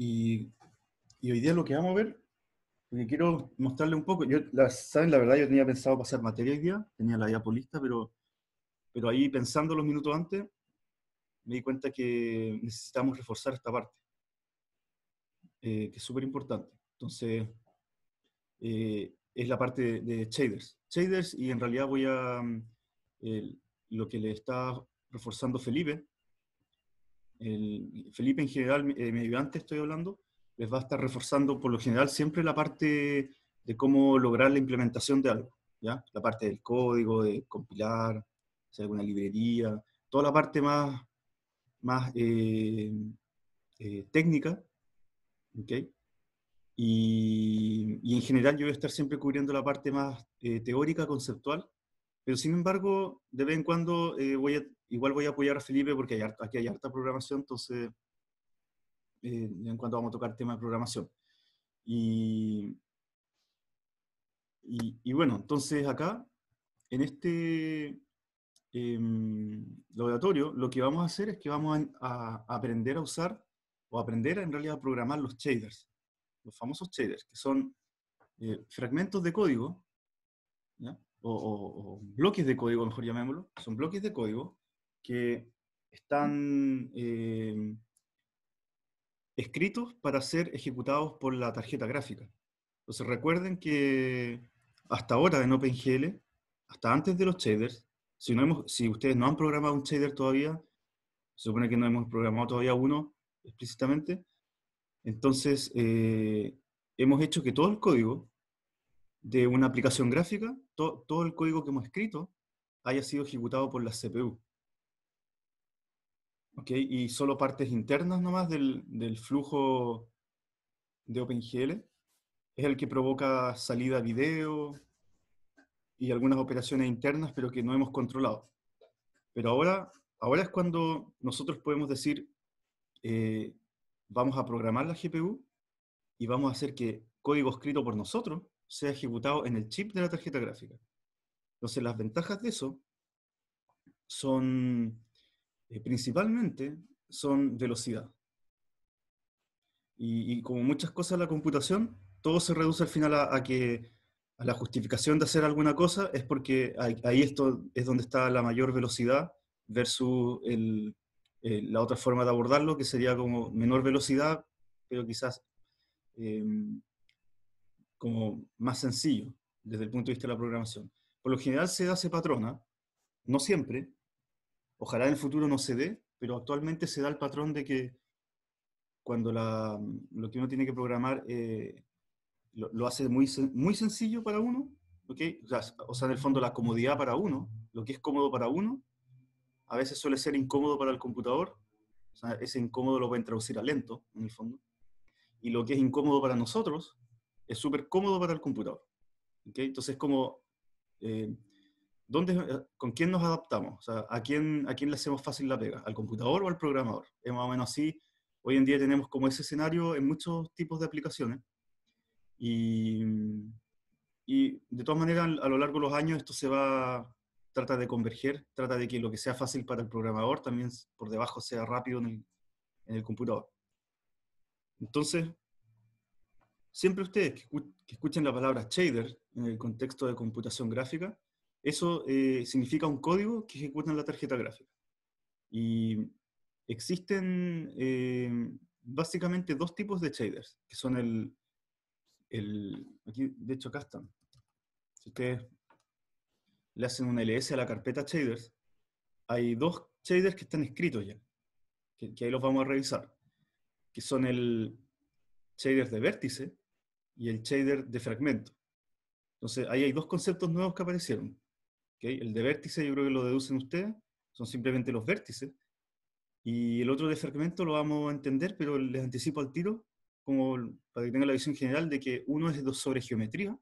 Y, hoy día lo que vamos a ver, porque quiero mostrarle un poco, yo, la, saben, la verdad yo tenía pensado pasar materia hoy día, tenía la lista, pero, pero ahí pensando los minutos antes, me di cuenta que necesitamos reforzar esta parte, eh, que es súper importante. Entonces, eh, es la parte de, shaders. Shaders, y en realidad voy a, mm, lo que le está reforzando Felipe, Felipe en general, mediante eh, estoy hablando, les va a estar reforzando por lo general siempre la parte de cómo lograr la implementación de algo, ¿ya? La parte del código, de compilar, hacer alguna librería, toda la parte más, más eh, eh, técnica, y, y, en general yo voy a estar siempre cubriendo la parte más teórica, conceptual, pero sin embargo, de vez en cuando voy a igual voy a apoyar a Felipe porque hay aquí hay harta programación, entonces eh, en cuanto vamos a tocar el tema de programación. Y, y, bueno, entonces acá, en este em, laboratorio, lo que vamos a hacer es que vamos a, aprender a usar, o aprender en realidad a programar los shaders, los famosos shaders, que son eh, fragmentos de código, O, o, bloques de código, mejor llamémoslo, son bloques de código que están eh, escritos para ser ejecutados por la tarjeta gráfica. Entonces recuerden que hasta ahora en OpenGL, hasta antes de los shaders, si, no hemos, si ustedes no han programado un shader todavía, se supone que no hemos programado todavía uno explícitamente, entonces eh, hemos hecho que todo el código de una aplicación gráfica, todo el código que hemos escrito, haya sido ejecutado por la CPU. ¿y solo partes internas nomás del, del flujo de OpenGL? ¿Es el que provoca salida video y algunas operaciones internas, pero que no hemos controlado? Pero ahora, ahora es cuando nosotros podemos decir, eh, vamos a programar la GPU y vamos a hacer que código escrito por nosotros sea ejecutado en el chip de la tarjeta gráfica. Entonces, las ventajas de eso son eh, principalmente son velocidad. Y, como muchas cosas la computación, todo se reduce al final a, que a la justificación de hacer alguna cosa es porque ahí esto es donde está la mayor velocidad versus el, eh, la otra forma de abordarlo, que sería como menor velocidad, pero quizás em, como más sencillo desde el punto de vista de la programación. Por lo general se hace patrona, no siempre, Ojalá en el futuro no se dé, pero actualmente se da el patrón de que cuando la, lo que uno tiene que programar eh, lo, hace muy, muy sencillo para uno, ¿okay? o, sea, en el fondo la comodidad para uno, lo que es cómodo para uno, a veces suele ser incómodo para el computador, o sea, ese incómodo lo pueden traducir a lento, en el fondo, y lo que es incómodo para nosotros es súper cómodo para el computador. ¿okay? Entonces, como eh, ¿dónde, eh, ¿con quién nos adaptamos? ¿a quién, ¿A quién le hacemos fácil la pega? ¿Al computador o al programador? Es más o menos así. Hoy en día tenemos como ese escenario en muchos tipos de aplicaciones. Y, de todas maneras, a lo largo de los años esto se va, trata de converger, trata de que lo que sea fácil para el programador también por debajo sea rápido en el, en el computador. Entonces, siempre ustedes que, escuchen la palabra shader en el contexto de computación gráfica, eso eh, significa un código que ejecuta en la tarjeta gráfica. Y existen eh, básicamente dos tipos de shaders, que son el, Aquí, de hecho, acá están. Si ustedes le hacen un ls a la carpeta shaders, hay dos shaders que están escritos ya, que, que ahí los vamos a revisar, que son el shader de vértice y el shader de fragmento. Entonces, ahí hay dos conceptos nuevos que aparecieron. El de vértice yo creo que lo deducen ustedes, son simplemente los vértices. Y el otro de fragmento lo vamos a entender, pero les anticipo al tiro, como para que tengan la visión general de que uno es sobre geometría,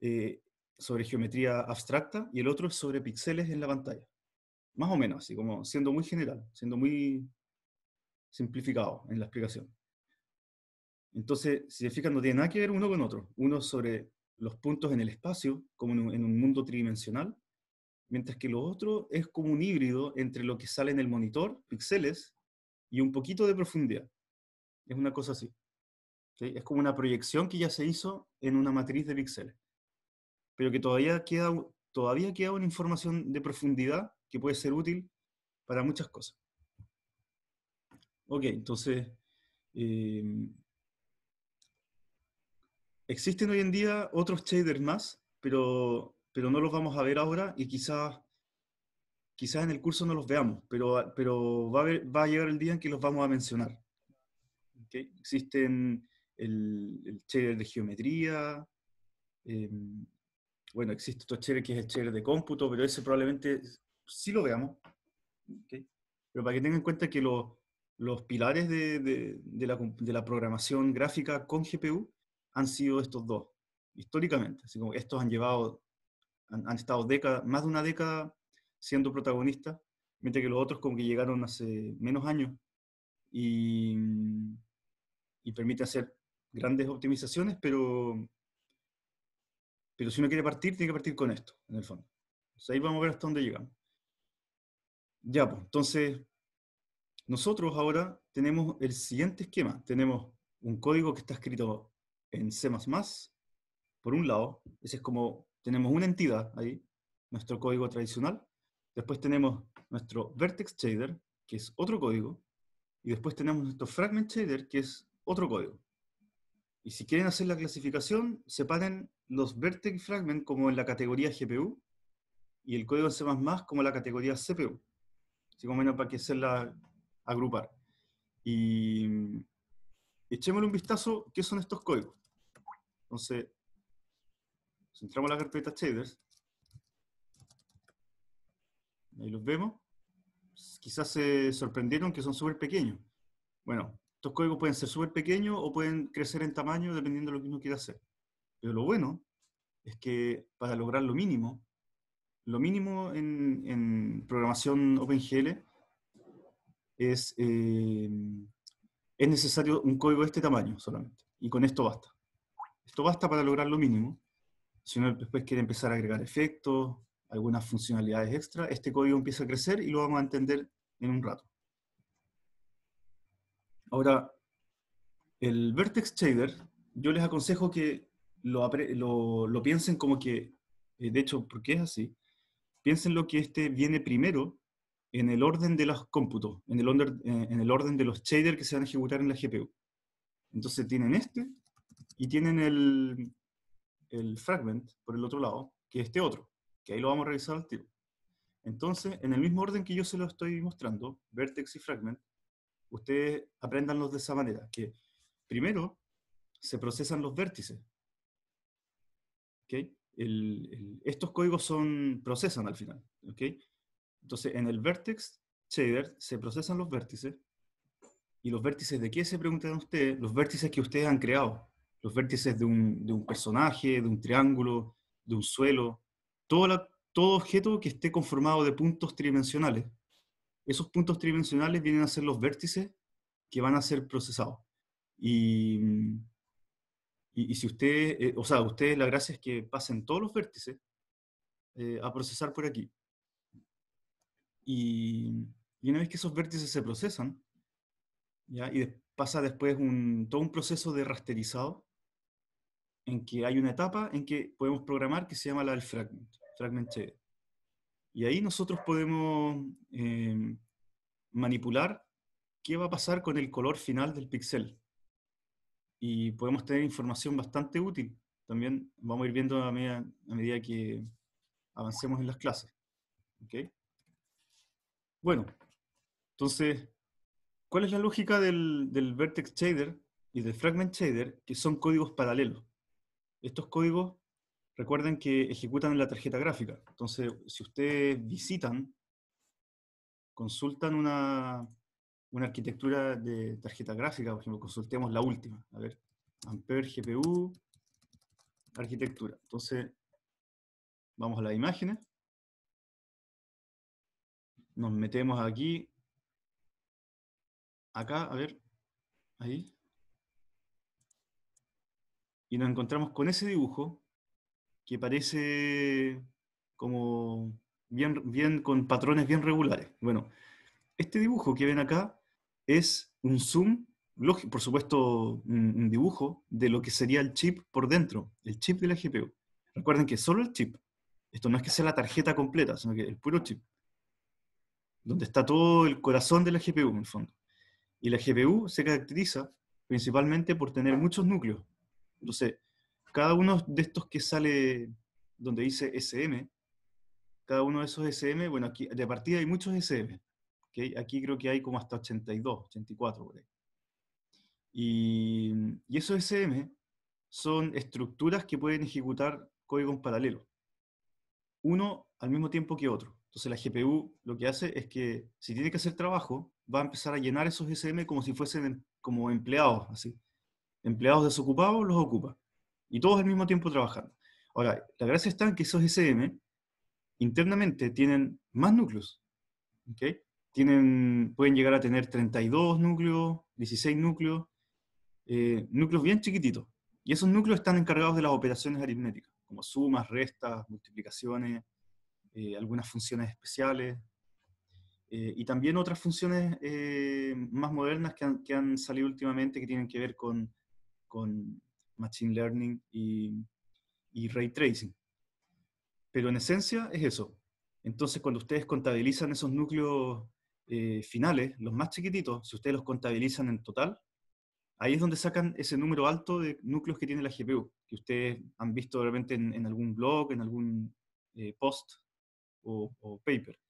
eh, sobre geometría abstracta, y el otro es sobre píxeles en la pantalla. Más o menos, así como siendo muy general, siendo muy simplificado en la explicación. Entonces, si que fijan, no tiene nada que ver uno con otro. Uno sobre los puntos en el espacio, como en un mundo tridimensional, mientras que lo otro es como un híbrido entre lo que sale en el monitor, píxeles, y un poquito de profundidad. Es una cosa así. Es como una proyección que ya se hizo en una matriz de píxeles, pero que todavía queda, todavía queda una información de profundidad que puede ser útil para muchas cosas. Ok, entonces, eh, existen hoy en día otros shaders más, pero, pero no los vamos a ver ahora y quizás quizás en el curso no los veamos, pero, pero va, a llegar el día en que los vamos a mencionar. Existen el, shader de geometría, em, bueno, existe otro shader que es el shader de cómputo, pero ese probablemente sí lo veamos. Pero para que tengan en cuenta que los pilares de, la, programación gráfica con GPU han sido estos dos, históricamente. Así como estos han llevado, han, estado década, más de una década siendo protagonistas, mientras que los otros como que llegaron hace menos años y, permite hacer grandes optimizaciones, pero, pero si uno quiere partir, tiene que partir con esto, en el fondo. ahí vamos a ver hasta dónde llegamos. Ya, pues, entonces, nosotros ahora tenemos el siguiente esquema. Tenemos un código que está escrito en C++, por un lado, ese es como, tenemos una entidad ahí, nuestro código tradicional, después tenemos nuestro vertex shader, que es otro código, y después tenemos nuestro fragment shader, que es otro código. Y si quieren hacer la clasificación, separen los vertex fragment como en la categoría GPU, y el código en C++ como la categoría CPU. Así como menos para que se la agrupar. Y echémosle un vistazo, ¿qué son estos códigos? Entonces, si entramos a la carpeta shaders, ahí los vemos, quizás se sorprendieron que son súper pequeños. Bueno, estos códigos pueden ser súper pequeños o pueden crecer en tamaño dependiendo de lo que uno quiera hacer. Pero lo bueno es que para lograr lo mínimo, lo mínimo en, programación OpenGL eh, es necesario un código de este tamaño solamente. Y con esto basta. Esto basta para lograr lo mínimo. Si uno después quiere empezar a agregar efectos, algunas funcionalidades extra, este código empieza a crecer y lo vamos a entender en un rato. Ahora, el Vertex Shader, yo les aconsejo que lo, lo, piensen como que, eh, de hecho, porque es así, piensen lo que este viene primero en el orden de los cómputos, en el, eh, en el orden de los shaders que se van a ejecutar en la GPU. Entonces tienen este, y tienen el, el fragment por el otro lado, que es este otro, que ahí lo vamos a revisar al tiro. Entonces, en el mismo orden que yo se lo estoy mostrando, vertex y fragment, ustedes aprendanlos de esa manera, que primero se procesan los vértices. estos códigos son, procesan al final. ¿okay? Entonces, en el vertex shader se procesan los vértices. ¿Y los vértices de qué se preguntan ustedes? Los vértices que ustedes han creado los vértices de un, de un personaje, de un triángulo, de un suelo, todo, todo objeto que esté conformado de puntos tridimensionales. Esos puntos tridimensionales vienen a ser los vértices que van a ser procesados. Y, y, si ustedes, eh, o sea, ustedes la gracia es que pasen todos los vértices eh, a procesar por aquí. Y, y, una vez que esos vértices se procesan, ¿ya? y pasa después un, todo un proceso de rasterizado, en que hay una etapa en que podemos programar que se llama la del fragment, fragment shader. Y ahí nosotros podemos eh, manipular qué va a pasar con el color final del pixel. Y podemos tener información bastante útil. También vamos a ir viendo a medida, que avancemos en las clases. Bueno, entonces, ¿cuál es la lógica del vertex shader y del fragment shader, que son códigos paralelos? Estos códigos, recuerden que ejecutan en la tarjeta gráfica. Entonces, si ustedes visitan, consultan una, arquitectura de tarjeta gráfica, por ejemplo, consultemos la última. A ver, Ampere GPU, arquitectura. Entonces, vamos a las imágenes. Nos metemos aquí, acá, a ver, ahí y nos encontramos con ese dibujo que parece como bien, bien con patrones bien regulares. Bueno, este dibujo que ven acá es un zoom, por supuesto, un dibujo de lo que sería el chip por dentro, el chip de la GPU. Recuerden que solo el chip, esto no es que sea la tarjeta completa, sino que el puro chip, donde está todo el corazón de la GPU en el fondo. Y la GPU se caracteriza principalmente por tener muchos núcleos, entonces, cada uno de estos que sale donde dice SM, cada uno de esos SM, bueno, aquí de partida hay muchos SM. Aquí creo que hay como hasta 82, 84 Y, esos SM son estructuras que pueden ejecutar códigos paralelos. Uno al mismo tiempo que otro. Entonces la GPU lo que hace es que si tiene que hacer trabajo, va a empezar a llenar esos SM como si fuesen como empleados, así empleados desocupados los ocupa. Y todos al mismo tiempo trabajando. Ahora, la gracia está en que esos SM internamente tienen más núcleos. Tienen, pueden llegar a tener 32 núcleos, 16 núcleos, eh, núcleos bien chiquititos. Y esos núcleos están encargados de las operaciones aritméticas, como sumas, restas, multiplicaciones, eh, algunas funciones especiales, eh, y también otras funciones más modernas que que han, salido últimamente que tienen que ver con con Machine Learning y, Ray Tracing. Pero en esencia es eso. Entonces, cuando ustedes contabilizan esos núcleos eh, finales, los más chiquititos, si ustedes los contabilizan en total, ahí es donde sacan ese número alto de núcleos que tiene la GPU, que ustedes han visto realmente en, algún blog, en algún eh, post o, paper,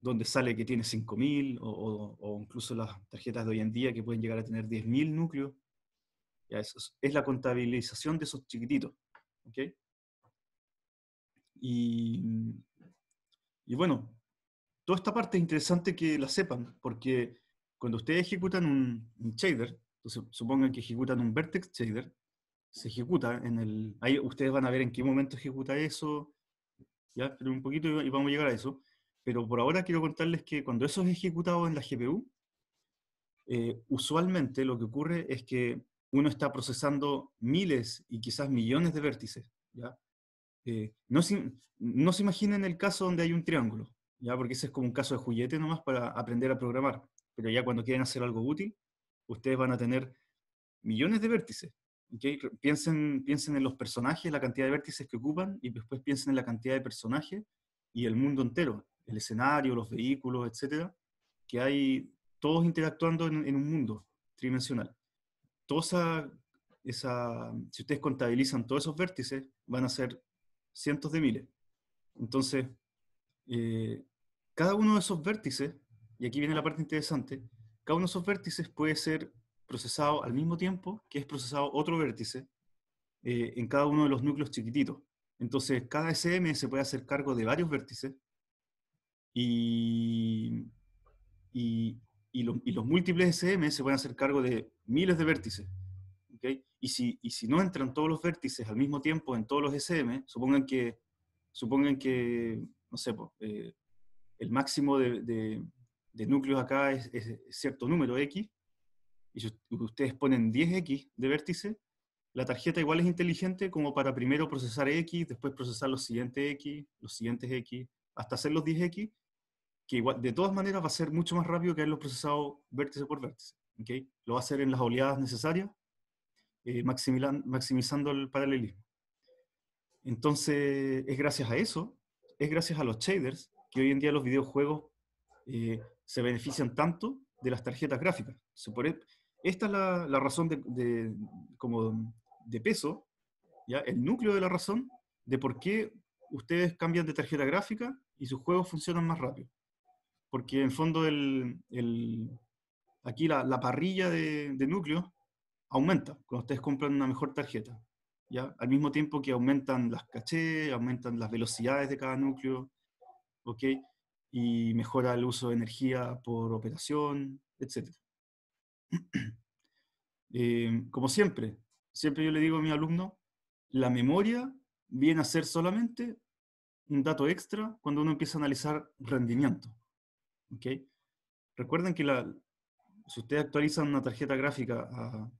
donde sale que tiene 5.000 o, o, incluso las tarjetas de hoy en día que pueden llegar a tener 10.000 núcleos es, la contabilización de esos chiquititos. Y, bueno, toda esta parte es interesante que la sepan, porque cuando ustedes ejecutan un, shader, supongan que ejecutan un vertex shader, se ejecuta en el... Ahí ustedes van a ver en qué momento ejecuta eso, ya, pero un poquito y vamos a llegar a eso. Pero por ahora quiero contarles que cuando eso es ejecutado en la GPU, eh, usualmente lo que ocurre es que uno está procesando miles y quizás millones de vértices. Eh, no, se, no imaginen el caso donde hay un triángulo, ¿ya? porque ese es como un caso de juguete nomás para aprender a programar. Pero ya cuando quieren hacer algo útil, ustedes van a tener millones de vértices. Piensen, piensen en los personajes, la cantidad de vértices que ocupan, y después piensen en la cantidad de personajes y el mundo entero, el escenario, los vehículos, etcétera, que hay todos interactuando en un mundo tridimensional si ustedes contabilizan todos esos vértices, van a ser cientos de miles. Entonces, eh, cada uno de esos vértices, y aquí viene la parte interesante, cada uno de esos vértices puede ser procesado al mismo tiempo que es procesado otro vértice eh, en cada uno de los núcleos chiquititos. Entonces, cada SM se puede hacer cargo de varios vértices y, y y, los múltiples SM se van a hacer cargo de miles de vértices. Y, si, no entran todos los vértices al mismo tiempo en todos los SM, supongan que, supongan que no sé, eh, el máximo de, núcleos acá es, cierto número X, y ustedes ponen 10X de vértices, la tarjeta igual es inteligente como para primero procesar X, después procesar los siguientes X, los siguientes X, hasta hacer los 10X, que de todas maneras va a ser mucho más rápido que haberlo procesado vértice por vértice. ¿okay? Lo va a hacer en las oleadas necesarias, eh, maximizando el paralelismo. Entonces, es gracias a eso, es gracias a los shaders, que hoy en día los videojuegos eh, se benefician tanto de las tarjetas gráficas. esta es la, razón de, de, como de peso, ¿ya? el núcleo de la razón de por qué ustedes cambian de tarjeta gráfica y sus juegos funcionan más rápido porque en fondo aquí la, parrilla de, núcleos aumenta cuando ustedes compran una mejor tarjeta. ¿ya? Al mismo tiempo que aumentan las caché, aumentan las velocidades de cada núcleo, ¿ok? y mejora el uso de energía por operación, etc. Eh, como siempre, siempre yo le digo a mi alumno, la memoria viene a ser solamente un dato extra cuando uno empieza a analizar rendimiento. ¿okay? Recuerden que si ustedes actualizan una tarjeta gráfica ah,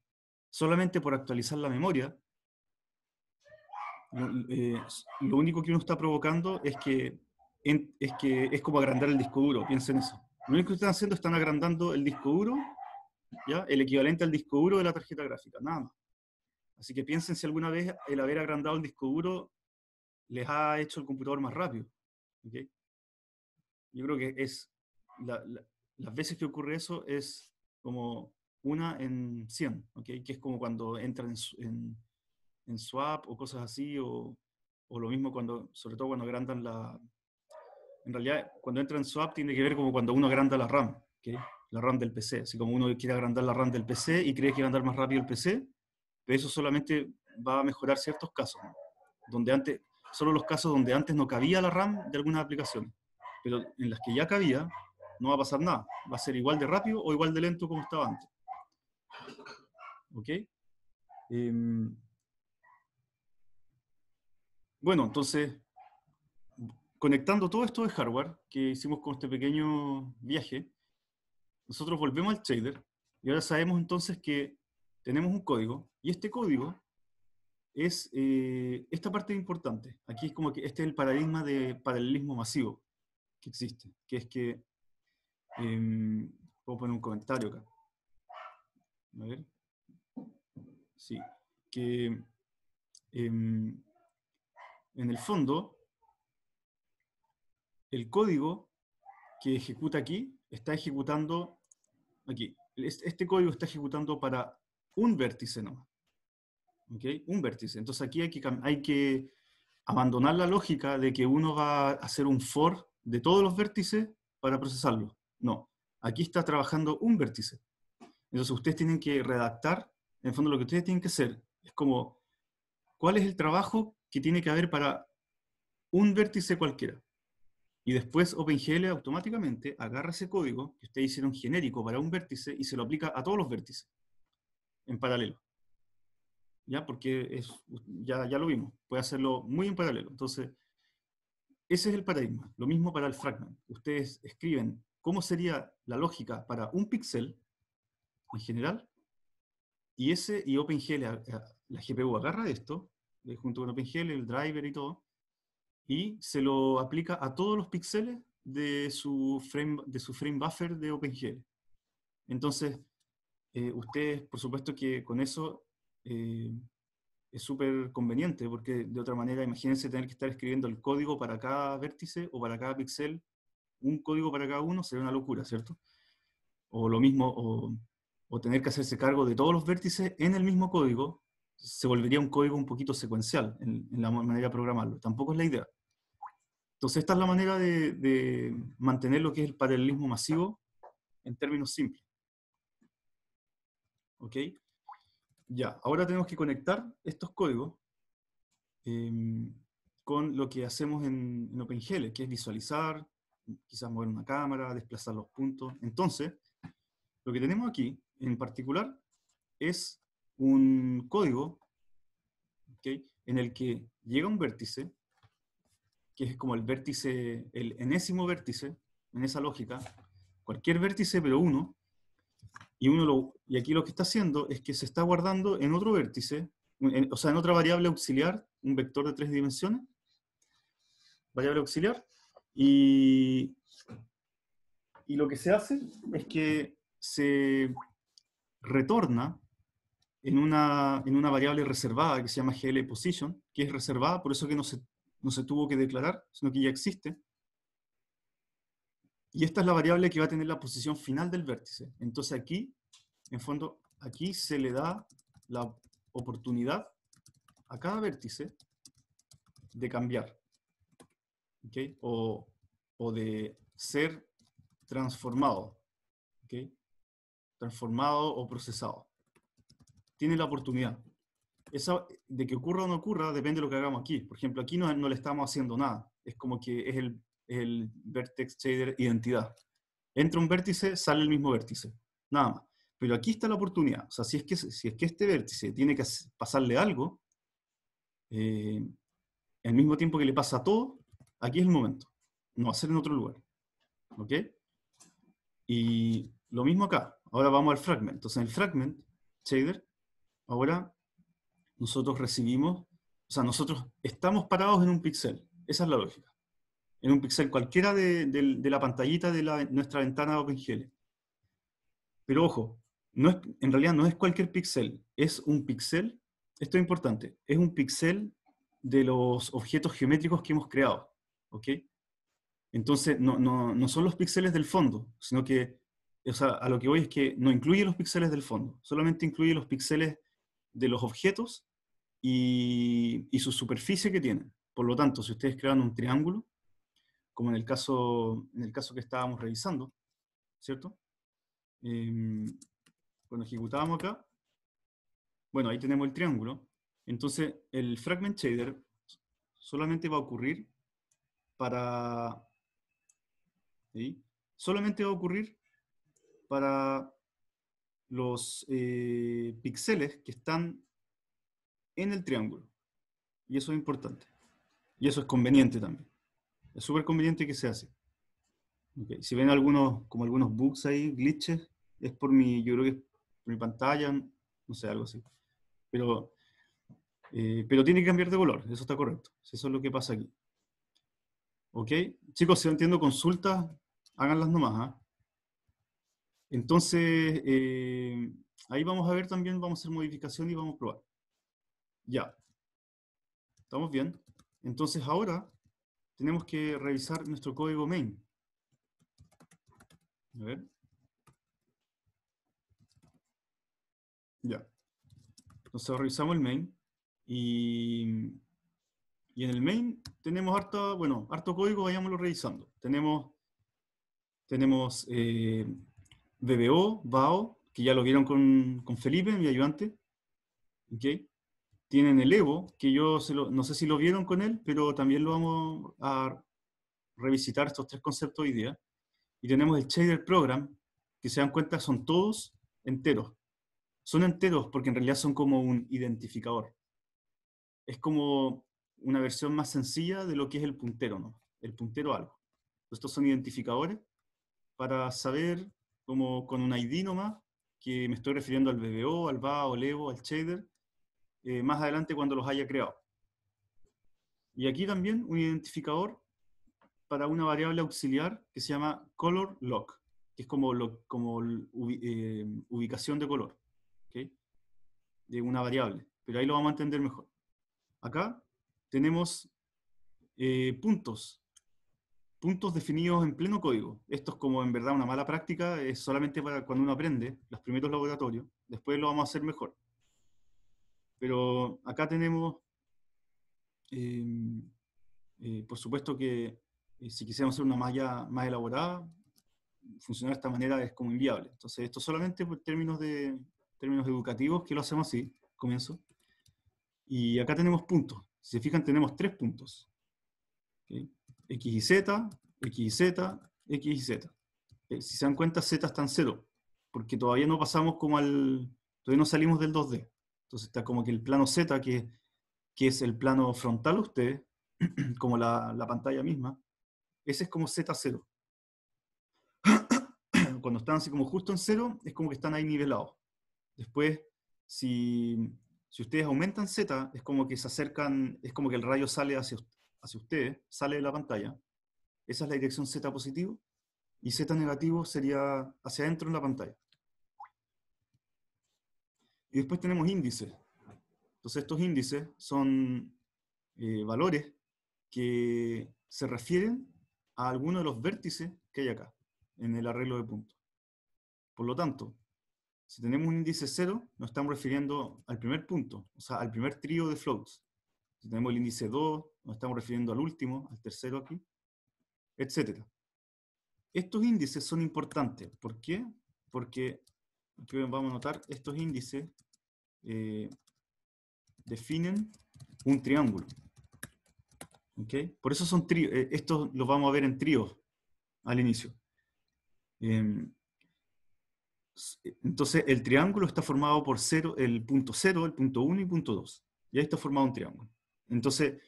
solamente por actualizar la memoria, eh, lo, único que uno está provocando es que, es que es como agrandar el disco duro, piensen eso. Lo único que están haciendo es están agrandando el disco duro, ¿ya? el equivalente al disco duro de la tarjeta gráfica, nada más. Así que piensen si alguna vez el haber agrandado el disco duro les ha hecho el computador más rápido. ¿okay? Yo creo que es las veces que ocurre eso es como una en 100, que es como cuando entran en, en, swap o cosas así, o, lo mismo cuando, sobre todo cuando agrandan la... En realidad, cuando entran en swap tiene que ver como cuando uno agranda la RAM, la RAM del PC, así como uno quiere agrandar la RAM del PC y cree que va a andar más rápido el PC, pero eso solamente va a mejorar ciertos casos, donde antes, solo los casos donde antes no cabía la RAM de algunas aplicaciones, pero en las que ya cabía, no va a pasar nada. Va a ser igual de rápido o igual de lento como estaba antes. ¿Ok? Em, bueno, entonces, conectando todo esto de hardware que hicimos con este pequeño viaje, nosotros volvemos al shader y ahora sabemos entonces que tenemos un código y este código es eh, esta parte importante. Aquí es como que este es el paradigma de paralelismo masivo que existe, que es que Voy em, a poner un comentario acá. A ver. Sí. Que em, en el fondo, el código que ejecuta aquí está ejecutando aquí. Este código está ejecutando para un vértice nomás. ¿Okay? Un vértice. Entonces aquí hay que, hay que abandonar la lógica de que uno va a hacer un for de todos los vértices para procesarlo. No, aquí está trabajando un vértice. Entonces ustedes tienen que redactar, en fondo lo que ustedes tienen que hacer es como, ¿cuál es el trabajo que tiene que haber para un vértice cualquiera? Y después OpenGL automáticamente agarra ese código que ustedes hicieron genérico para un vértice y se lo aplica a todos los vértices en paralelo. ¿Ya? Porque ya, ya lo vimos, puede hacerlo muy en paralelo. Entonces, ese es el paradigma. Lo mismo para el fragment. Ustedes escriben cómo sería la lógica para un píxel en general, y ese y OpenGL, la GPU agarra esto, eh, junto con OpenGL, el driver y todo, y se lo aplica a todos los píxeles de su frame, de su frame buffer de OpenGL. Entonces, eh, ustedes, por supuesto que con eso eh, es súper conveniente, porque de otra manera, imagínense tener que estar escribiendo el código para cada vértice o para cada píxel un código para cada uno sería una locura, ¿cierto? O lo mismo, o, tener que hacerse cargo de todos los vértices en el mismo código, se volvería un código un poquito secuencial en, la manera de programarlo. Tampoco es la idea. Entonces, esta es la manera de, mantener lo que es el paralelismo masivo en términos simples. ¿Ok? Ya, ahora tenemos que conectar estos códigos em, con lo que hacemos en, en OpenGL, que es visualizar, quizás mover una cámara, desplazar los puntos. Entonces, lo que tenemos aquí en particular es un código en el que llega un vértice, que es como el vértice, el enésimo vértice, en esa lógica, cualquier vértice pero uno, y, uno y aquí lo que está haciendo es que se está guardando en otro vértice, o sea, en otra variable auxiliar, un vector de tres dimensiones, variable auxiliar, y, lo que se hace es que se retorna en una, variable reservada que se llama glPosition, que es reservada, por eso que no se, no se tuvo que declarar, sino que ya existe. Y esta es la variable que va a tener la posición final del vértice. Entonces aquí, en fondo, aquí se le da la oportunidad a cada vértice de cambiar o, de ser transformado, transformado o procesado. Tiene la oportunidad. Esa, de que ocurra o no ocurra depende de lo que hagamos aquí. Por ejemplo, aquí no, no le estamos haciendo nada. Es como que es el, el vertex shader identidad. Entra un vértice, sale el mismo vértice. Nada más. Pero aquí está la oportunidad. O sea, si es que, si es que este vértice tiene que pasarle algo, eh, al mismo tiempo que le pasa a todo, aquí es el momento, no va a ser en otro lugar. ¿Ok? Y lo mismo acá, ahora vamos al fragment. Entonces en el fragment, shader, ahora nosotros recibimos, o sea, nosotros estamos parados en un pixel, esa es la lógica. En un pixel cualquiera de, la pantallita de nuestra ventana OpenGL. Pero ojo, no es, en realidad no es cualquier pixel, es un pixel, esto es importante, es un pixel de los objetos geométricos que hemos creado. Entonces, no, son los píxeles del fondo, sino que, o sea, a lo que voy es que no incluye los píxeles del fondo, solamente incluye los píxeles de los objetos y, su superficie que tienen. Por lo tanto, si ustedes crean un triángulo, como en el caso, en el caso que estábamos revisando, ¿cierto? Em, cuando ejecutábamos acá, bueno, ahí tenemos el triángulo. Entonces, el fragment shader solamente va a ocurrir para... Solamente va a ocurrir para los eh, píxeles que están en el triángulo. Y eso es importante. Y eso es conveniente también. Es súper conveniente que se hace. Si ven algunos, como algunos bugs ahí, glitches, es por mi, yo creo que mi pantalla, no sé, algo así. Pero, eh, pero tiene que cambiar de color, eso está correcto. Eso es lo que pasa aquí. ¿Ok? Chicos, si no entiendo consultas, háganlas nomás. ¿ah? Entonces, eh, ahí vamos a ver también, vamos a hacer modificación y vamos a probar. Ya. ¿Estamos bien? Entonces ahora tenemos que revisar nuestro código main. A ver. Ya. Entonces revisamos el main y y en el main tenemos harto, bueno, harto código, vayámoslo revisando. Tenemos, tenemos eh, BBO, BAO, que ya lo vieron con, con Felipe, mi ayudante. ¿Okay? Tienen el Evo, que yo no sé si lo vieron con él, pero también lo vamos a revisitar estos tres conceptos hoy día. Y tenemos el Shader Program, que se dan cuenta son todos enteros. Son enteros porque en realidad son como un identificador. Es como una versión más sencilla de lo que es el puntero, ¿no? El puntero algo. Estos son identificadores para saber, como con un ID nomás, que me estoy refiriendo al BBO, al va al EVO, al shader, eh, más adelante cuando los haya creado. Y aquí también un identificador para una variable auxiliar que se llama color lock, que es como, lo, como eh, ubicación de color, ¿Ok? de una variable. Pero ahí lo vamos a entender mejor. Acá tenemos eh, puntos, puntos definidos en pleno código. Esto es como en verdad una mala práctica, es solamente para cuando uno aprende los primeros laboratorios, después lo vamos a hacer mejor. Pero acá tenemos, em, eh, por supuesto que eh, si quisiéramos hacer una malla más elaborada, funcionar de esta manera es como inviable. Entonces, esto solamente por términos, de, términos educativos, que lo hacemos así, comienzo. Y acá tenemos puntos. Si se fijan, tenemos tres puntos. X y Z, X y Z, X y Z. si se dan cuenta, Z está en cero, porque todavía no pasamos como al... no salimos del 2D. Entonces está como que el plano Z, que, que es el plano frontal de ustedes, como la, la pantalla misma, ese es como Z0. Cuando están así como justo en cero, es como que están ahí nivelados. Después, si si ustedes aumentan Z, es como que se acercan, es como que el rayo sale hacia, hacia ustedes, sale de la pantalla. Esa es la dirección Z positivo. Y Z negativo sería hacia adentro en la pantalla. Y después tenemos índices. Entonces estos índices son eh, valores que se refieren a alguno de los vértices que hay acá, en el arreglo de puntos. Por lo tanto, si tenemos un índice 0, nos estamos refiriendo al primer punto, o sea, al primer trío de floats. Si tenemos el índice 2, nos estamos refiriendo al último, al tercero aquí, etc. Estos índices son importantes. ¿Por qué? Porque, aquí vamos a notar, estos índices eh, definen un triángulo. ¿Okay? Por eso son tríos. Eh, estos los vamos a ver en tríos al inicio. Eh, entonces, el triángulo está formado por cero, el punto 0, el punto 1 y punto 2. Y ahí está formado un triángulo. Entonces,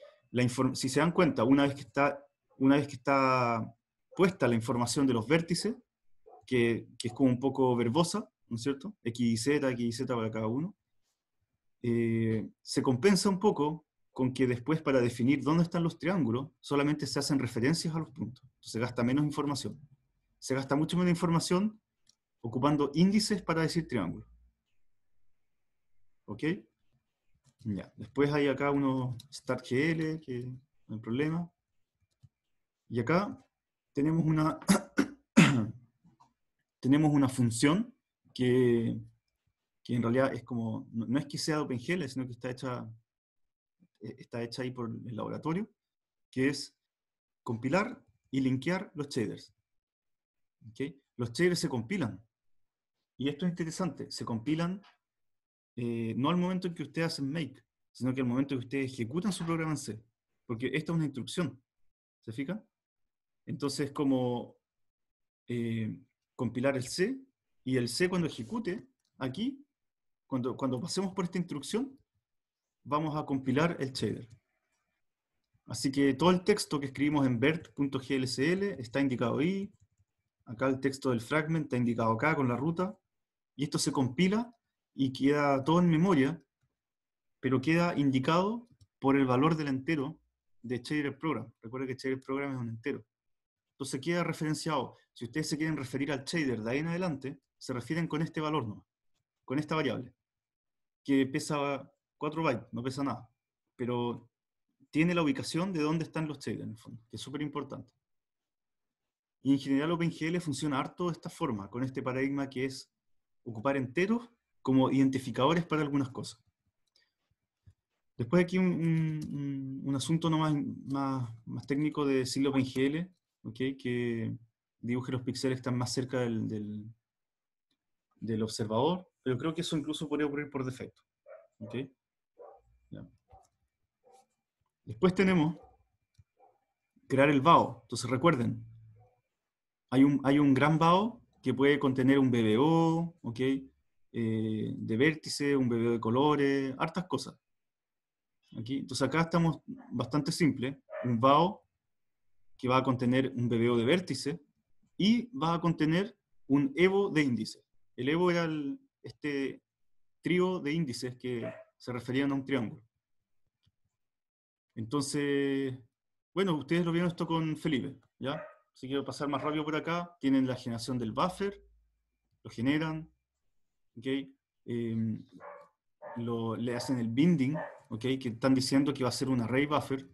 si se dan cuenta, una vez, que está, una vez que está puesta la información de los vértices, que, es como un poco verbosa, ¿no es cierto? X y Z, X y Z para cada uno, eh, se compensa un poco con que después para definir dónde están los triángulos, solamente se hacen referencias a los puntos. Entonces, se gasta menos información. Se gasta mucho menos información ocupando índices para decir triángulo. ¿Ok? Ya. Después hay acá uno startgl, que no hay problema. Y acá tenemos una, tenemos una función que, que, en realidad es como, no, es que sea OpenGL, sino que está hecha, eh, está hecha ahí por el laboratorio, que es compilar y linkear los shaders. ¿ok? Los shaders se compilan, y esto es interesante, se compilan eh, no al momento en que ustedes hacen make, sino que al momento en que ustedes ejecutan su programa en C, porque esta es una instrucción, ¿se fijan? Entonces, como eh, compilar el C, y el C cuando ejecute, aquí, cuando, cuando pasemos por esta instrucción, vamos a compilar el shader. Así que todo el texto que escribimos en bert.glsl está indicado ahí, acá el texto del fragment está indicado acá con la ruta, y esto se compila y queda todo en memoria, pero queda indicado por el valor del entero de Shader Program. Recuerda que Shader Program es un entero. Entonces queda referenciado. Si ustedes se quieren referir al shader de ahí en adelante, se refieren con este valor con esta variable, que pesa 4 bytes, no pesa nada, pero tiene la ubicación de dónde están los shaders en fondo, que es súper importante. Y en general OpenGL funciona harto de esta forma, con este paradigma que es ocupar enteros como identificadores para algunas cosas. Después aquí un, asunto no más, más, técnico de siglo PNGL, okay, que dibuje los píxeles están más cerca del, observador, pero creo que eso incluso podría ocurrir por defecto. Después tenemos crear el VAO. Entonces recuerden, hay un, hay un gran VAO que puede contener un BBO, ¿ok? Eh, de vértice, un BBO de colores, hartas cosas. Aquí, entonces acá estamos bastante simple. Un VAO que va a contener un BBO de vértice y va a contener un EVO de índice. El EVO era este trío de índices que se referían a un triángulo. Entonces, bueno, ustedes lo vieron esto con Felipe, ¿ya? si quiero pasar más rápido por acá, tienen la generación del buffer, lo generan, ¿okay? Em, lo, le hacen el binding, ¿okay? que están diciendo que va a ser un array buffer.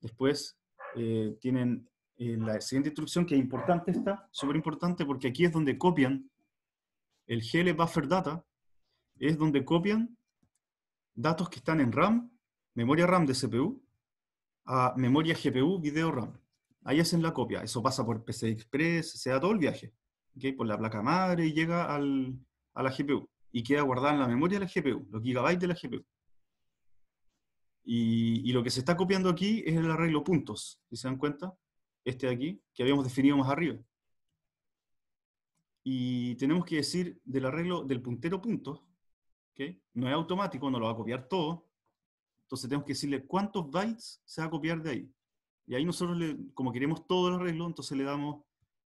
Después eh, tienen eh, la siguiente instrucción que es importante esta, súper importante, porque aquí es donde copian el GL buffer data, es donde copian datos que están en RAM, memoria RAM de CPU, a memoria GPU, video RAM ahí hacen la copia. Eso pasa por PC Express, se da todo el viaje, por la placa madre y llega al, a la GPU. Y queda guardada en la memoria de la GPU, los gigabytes de la GPU. Y, lo que se está copiando aquí es el arreglo puntos, si se dan cuenta, este de aquí, que habíamos definido más arriba. Y tenemos que decir del arreglo del puntero puntos, no es automático, no lo va a copiar todo, entonces tenemos que decirle cuántos bytes se va a copiar de ahí. Y ahí nosotros, como queremos todo el arreglo, entonces le damos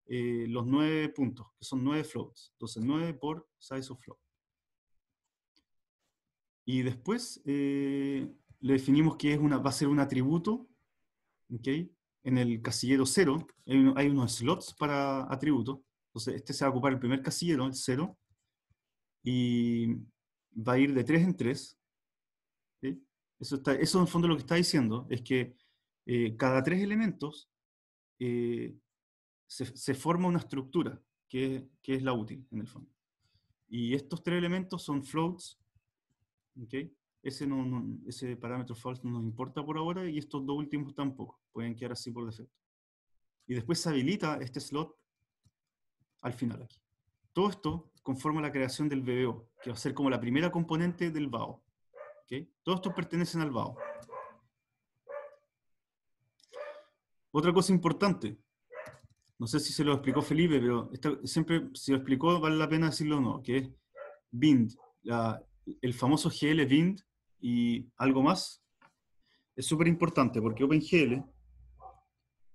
eh, los nueve puntos, que son nueve floats. Entonces, 9 por size of float. Y después eh, le definimos que es una, va a ser un atributo. En el casillero 0 hay, unos slots para atributos. Entonces, este se va a ocupar el primer casillero, el 0. Y va a ir de 3 en 3. Eso, está, eso en fondo lo que está diciendo es que eh, cada tres elementos eh, se, forma una estructura que, es la útil en el fondo. Y estos tres elementos son floats, ¿okay? ese, parámetro false no nos importa por ahora y estos dos últimos tampoco, pueden quedar así por defecto. Y después se habilita este slot al final aquí. Todo esto conforma la creación del BBO, que va a ser como la primera componente del VAO. ¿okay? Todos estos pertenecen al VAO. Otra cosa importante, no sé si se lo explicó Felipe, pero siempre si lo explicó vale la pena decirlo o no, que es bind, el famoso GL bind y algo más, es súper importante porque OpenGL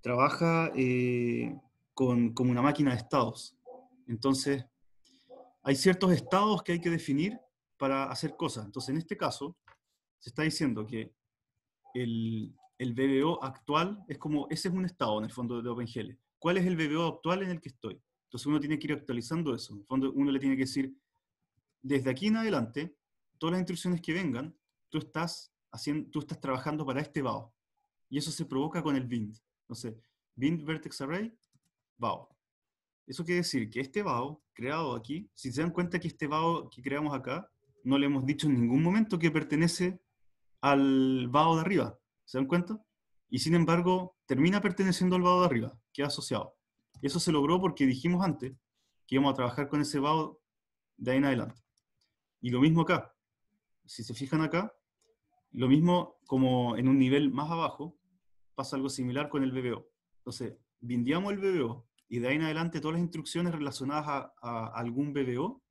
trabaja eh, con, como una máquina de estados. Entonces, hay ciertos estados que hay que definir para hacer cosas. Entonces, en este caso, se está diciendo que el, el BBO actual es como, ese es un estado en el fondo de OpenGL. ¿Cuál es el BBO actual en el que estoy? Entonces uno tiene que ir actualizando eso. En fondo uno le tiene que decir, desde aquí en adelante, todas las instrucciones que vengan, tú estás, haciendo, tú estás trabajando para este VAO. Y eso se provoca con el bind. Entonces, bind vertex array, VAO. Eso quiere decir que este VAO creado aquí, si se dan cuenta que este VAO que creamos acá, no le hemos dicho en ningún momento que pertenece al VAO de arriba. ¿Se dan cuenta? Y sin embargo, termina perteneciendo al vado de arriba, queda asociado. Eso se logró porque dijimos antes que íbamos a trabajar con ese vado de ahí en adelante. Y lo mismo acá. Si se fijan acá, lo mismo como en un nivel más abajo, pasa algo similar con el BBO. Entonces, bindeamos el BBO y de ahí en adelante todas las instrucciones relacionadas a, a algún BBO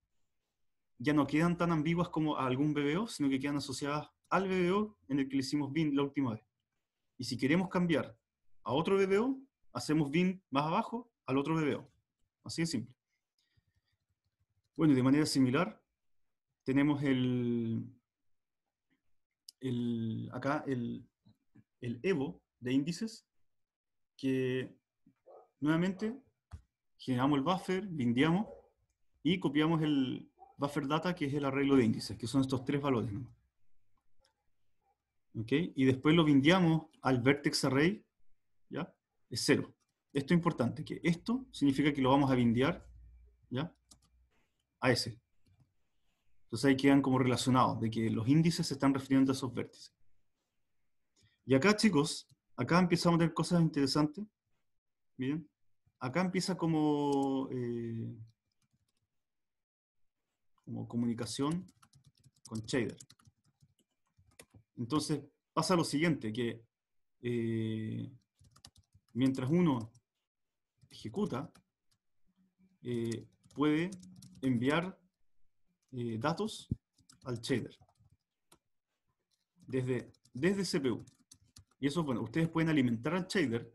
ya no quedan tan ambiguas como a algún BBO, sino que quedan asociadas al BBO en el que le hicimos bin la última vez. Y si queremos cambiar a otro BBO, hacemos bin más abajo al otro BBO. Así de simple. Bueno, de manera similar, tenemos el, el acá el, el Evo de índices, que nuevamente generamos el buffer, bindiamos y copiamos el buffer data, que es el arreglo de índices, que son estos tres valores. ¿no? ¿okay? y después lo vindiamos al vertex array, ¿ya? es cero. Esto es importante, que esto significa que lo vamos a vindiar ¿ya? a ese. Entonces ahí quedan como relacionados, de que los índices se están refiriendo a esos vértices. Y acá, chicos, acá empezamos a tener cosas interesantes. Miren, acá empieza como, eh, como comunicación con shader. Entonces pasa lo siguiente, que eh, mientras uno ejecuta, eh, puede enviar eh, datos al shader desde, desde CPU. Y eso, bueno, ustedes pueden alimentar al shader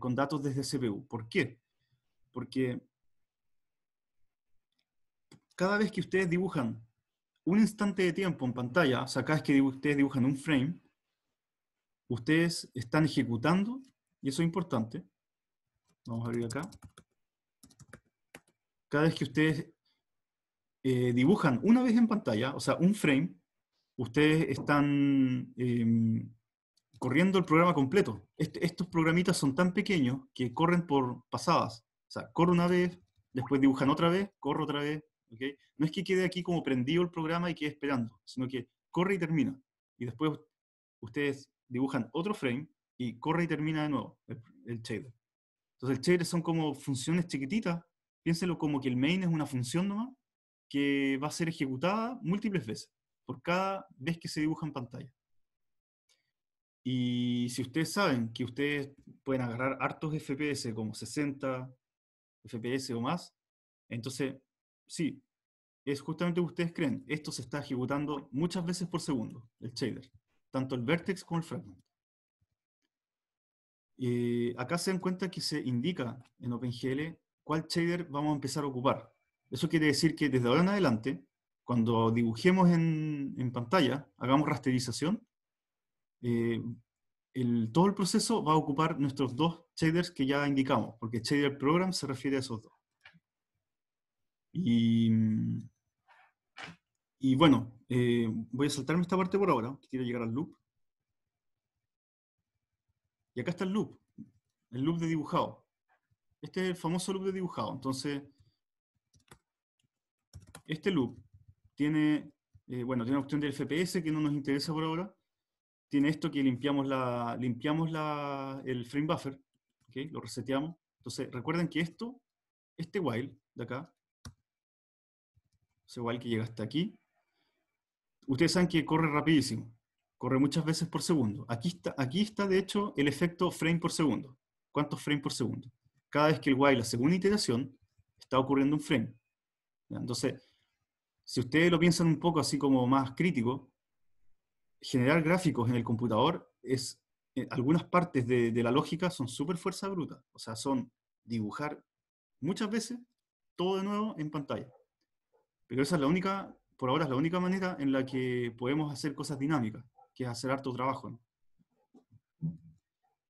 con datos desde CPU. ¿Por qué? Porque cada vez que ustedes dibujan un instante de tiempo en pantalla, o sea, cada vez que ustedes dibujan un frame, ustedes están ejecutando, y eso es importante, vamos a abrir acá, cada vez que ustedes eh, dibujan una vez en pantalla, o sea, un frame, ustedes están em, corriendo el programa completo. estos programitas son tan pequeños que corren por pasadas. O sea, corro una vez, después dibujan otra vez, corro otra vez, no es que quede aquí como prendido el programa y quede esperando, sino que corre y termina. Y después ustedes dibujan otro frame y corre y termina de nuevo el, el shader. Entonces el shader son como funciones chiquititas. Piénselo como que el main es una función nomás que va a ser ejecutada múltiples veces, por cada vez que se dibuja en pantalla. Y si ustedes saben que ustedes pueden agarrar hartos FPS como 60 FPS o más, entonces sí, es justamente lo que ustedes creen. Esto se está ejecutando muchas veces por segundo, el shader, tanto el vertex como el fragment. Eh, acá se dan cuenta que se indica en OpenGL cuál shader vamos a empezar a ocupar. Eso quiere decir que desde ahora en adelante, cuando dibujemos en, pantalla, hagamos rasterización, eh, todo el proceso va a ocupar nuestros dos shaders que ya indicamos, porque shader program se refiere a esos dos. Y, mm, y bueno, eh, voy a saltarme esta parte por ahora, quiero llegar al loop. Y acá está el loop, el loop de dibujado. Este es el famoso loop de dibujado. Entonces, este loop tiene, eh, bueno, tiene una opción del FPS que no nos interesa por ahora. Tiene esto que limpiamos, la, limpiamos la, el frame buffer, lo reseteamos. Entonces, recuerden que esto, este while de acá, es igual que llega hasta aquí. Ustedes saben que corre rapidísimo, corre muchas veces por segundo. Aquí está, aquí está de hecho el efecto frame por segundo. ¿Cuántos frames por segundo? Cada vez que el while, la segunda iteración, está ocurriendo un frame. Entonces, si ustedes lo piensan un poco así como más crítico, generar gráficos en el computador es, eh, algunas partes de, de la lógica son súper fuerza bruta. O sea, son dibujar muchas veces todo de nuevo en pantalla. Pero esa es la única, por ahora es la única manera en la que podemos hacer cosas dinámicas, que es hacer harto trabajo.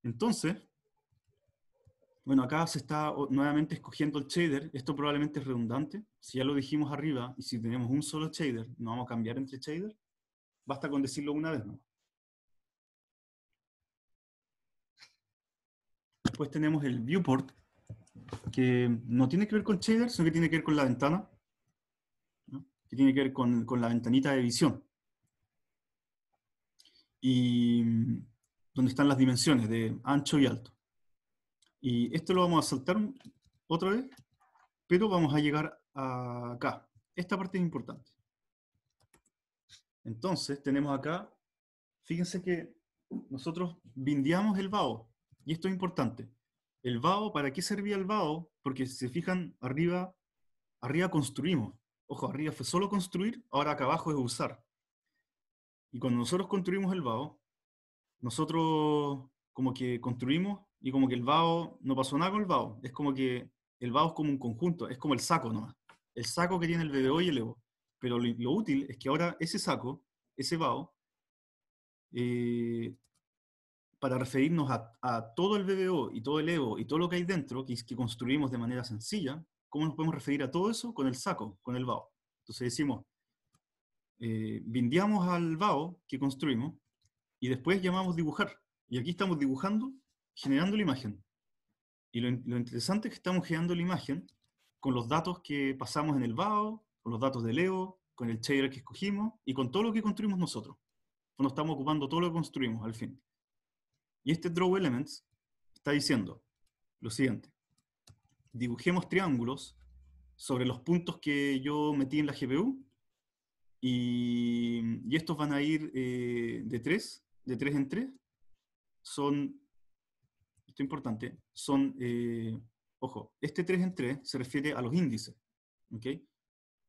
Entonces, bueno, acá se está nuevamente escogiendo el shader. Esto probablemente es redundante. Si ya lo dijimos arriba, y si tenemos un solo shader, no vamos a cambiar entre shader. Basta con decirlo una vez, ¿no? Después tenemos el viewport, que no tiene que ver con shader, sino que tiene que ver con la ventana que tiene que ver con, con la ventanita de visión. Y mm, donde están las dimensiones de ancho y alto. Y esto lo vamos a saltar otra vez, pero vamos a llegar acá. Esta parte es importante. Entonces tenemos acá, fíjense que nosotros bindiamos el vaho, y esto es importante. El vaho, ¿para qué servía el vaho? Porque si se fijan, arriba, arriba construimos ojo, arriba fue solo construir, ahora acá abajo es usar. Y cuando nosotros construimos el VAO, nosotros como que construimos y como que el VAO, no pasó nada con el VAO, es como que el VAO es como un conjunto, es como el saco nomás, el saco que tiene el BBO y el EVO. Pero lo, útil es que ahora ese saco, ese VAO, eh, para referirnos a, todo el BBO y todo el EVO y todo lo que hay dentro, que, que construimos de manera sencilla, ¿Cómo nos podemos referir a todo eso? Con el saco, con el VAO. Entonces decimos, eh, al VAO que construimos y después llamamos dibujar. Y aquí estamos dibujando, generando la imagen. Y lo, interesante es que estamos generando la imagen con los datos que pasamos en el VAO, con los datos de Leo, con el shader que escogimos y con todo lo que construimos nosotros. Nos estamos ocupando todo lo que construimos al fin. Y este draw elements está diciendo lo siguiente dibujemos triángulos sobre los puntos que yo metí en la GPU y, estos van a ir eh, de 3, de 3 en 3. Son, esto es importante, son, eh, ojo, este 3 en 3 se refiere a los índices. ¿Ok?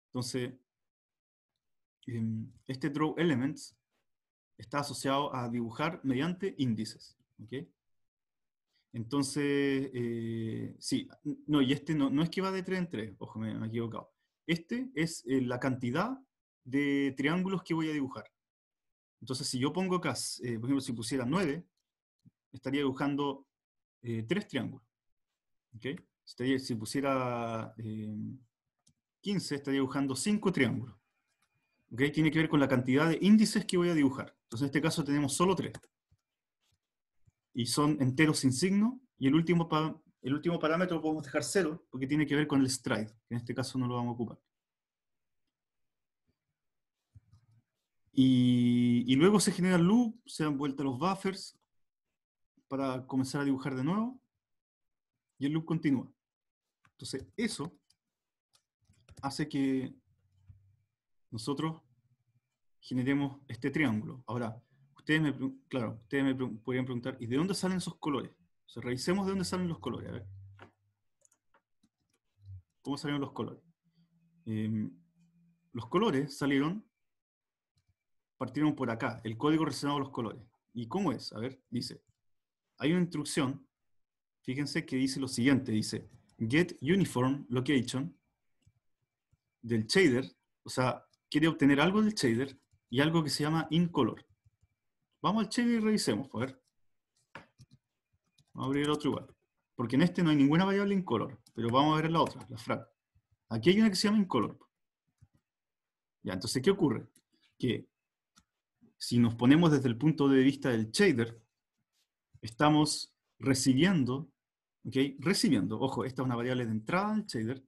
Entonces, em, este draw elements está asociado a dibujar mediante índices. ¿Ok? Entonces, eh, sí, no, y este no, no, es que va de 3 en 3, ojo, me, he equivocado. Este es eh, la cantidad de triángulos que voy a dibujar. Entonces, si yo pongo acá, eh, por ejemplo, si pusiera 9, estaría dibujando 3 triángulos. ¿okay? si pusiera 15, estaría dibujando 5 triángulos. ¿okay? Tiene que ver con la cantidad de índices que voy a dibujar. Entonces, en este caso tenemos solo 3 y son enteros sin signo. Y el último, el último parámetro lo podemos dejar cero porque tiene que ver con el stride, que en este caso no lo vamos a ocupar. Y, luego se genera el loop, se dan vuelta los buffers para comenzar a dibujar de nuevo. Y el loop continúa. Entonces, eso hace que nosotros generemos este triángulo. Ahora, ustedes me, claro, ustedes me podrían preguntar, ¿y de dónde salen esos colores? revisemos de dónde salen los colores, ¿Cómo salieron los colores? Em, los colores salieron, partieron por acá, el código relacionado a los colores. ¿Y cómo es? A ver, dice, hay una instrucción, fíjense que dice lo siguiente, dice, get uniform location del shader, o sea, quiere obtener algo del shader y algo que se llama in color Vamos al shader y revisemos, pues, a ver. Vamos a abrir el otro igual. Porque en este no hay ninguna variable incolor, pero vamos a ver la otra, la frac. Aquí hay una que se llama incolor. Ya, entonces, ¿qué ocurre? Que si nos ponemos desde el punto de vista del shader, estamos recibiendo, ¿ok? Recibiendo, ojo, esta es una variable de entrada del shader,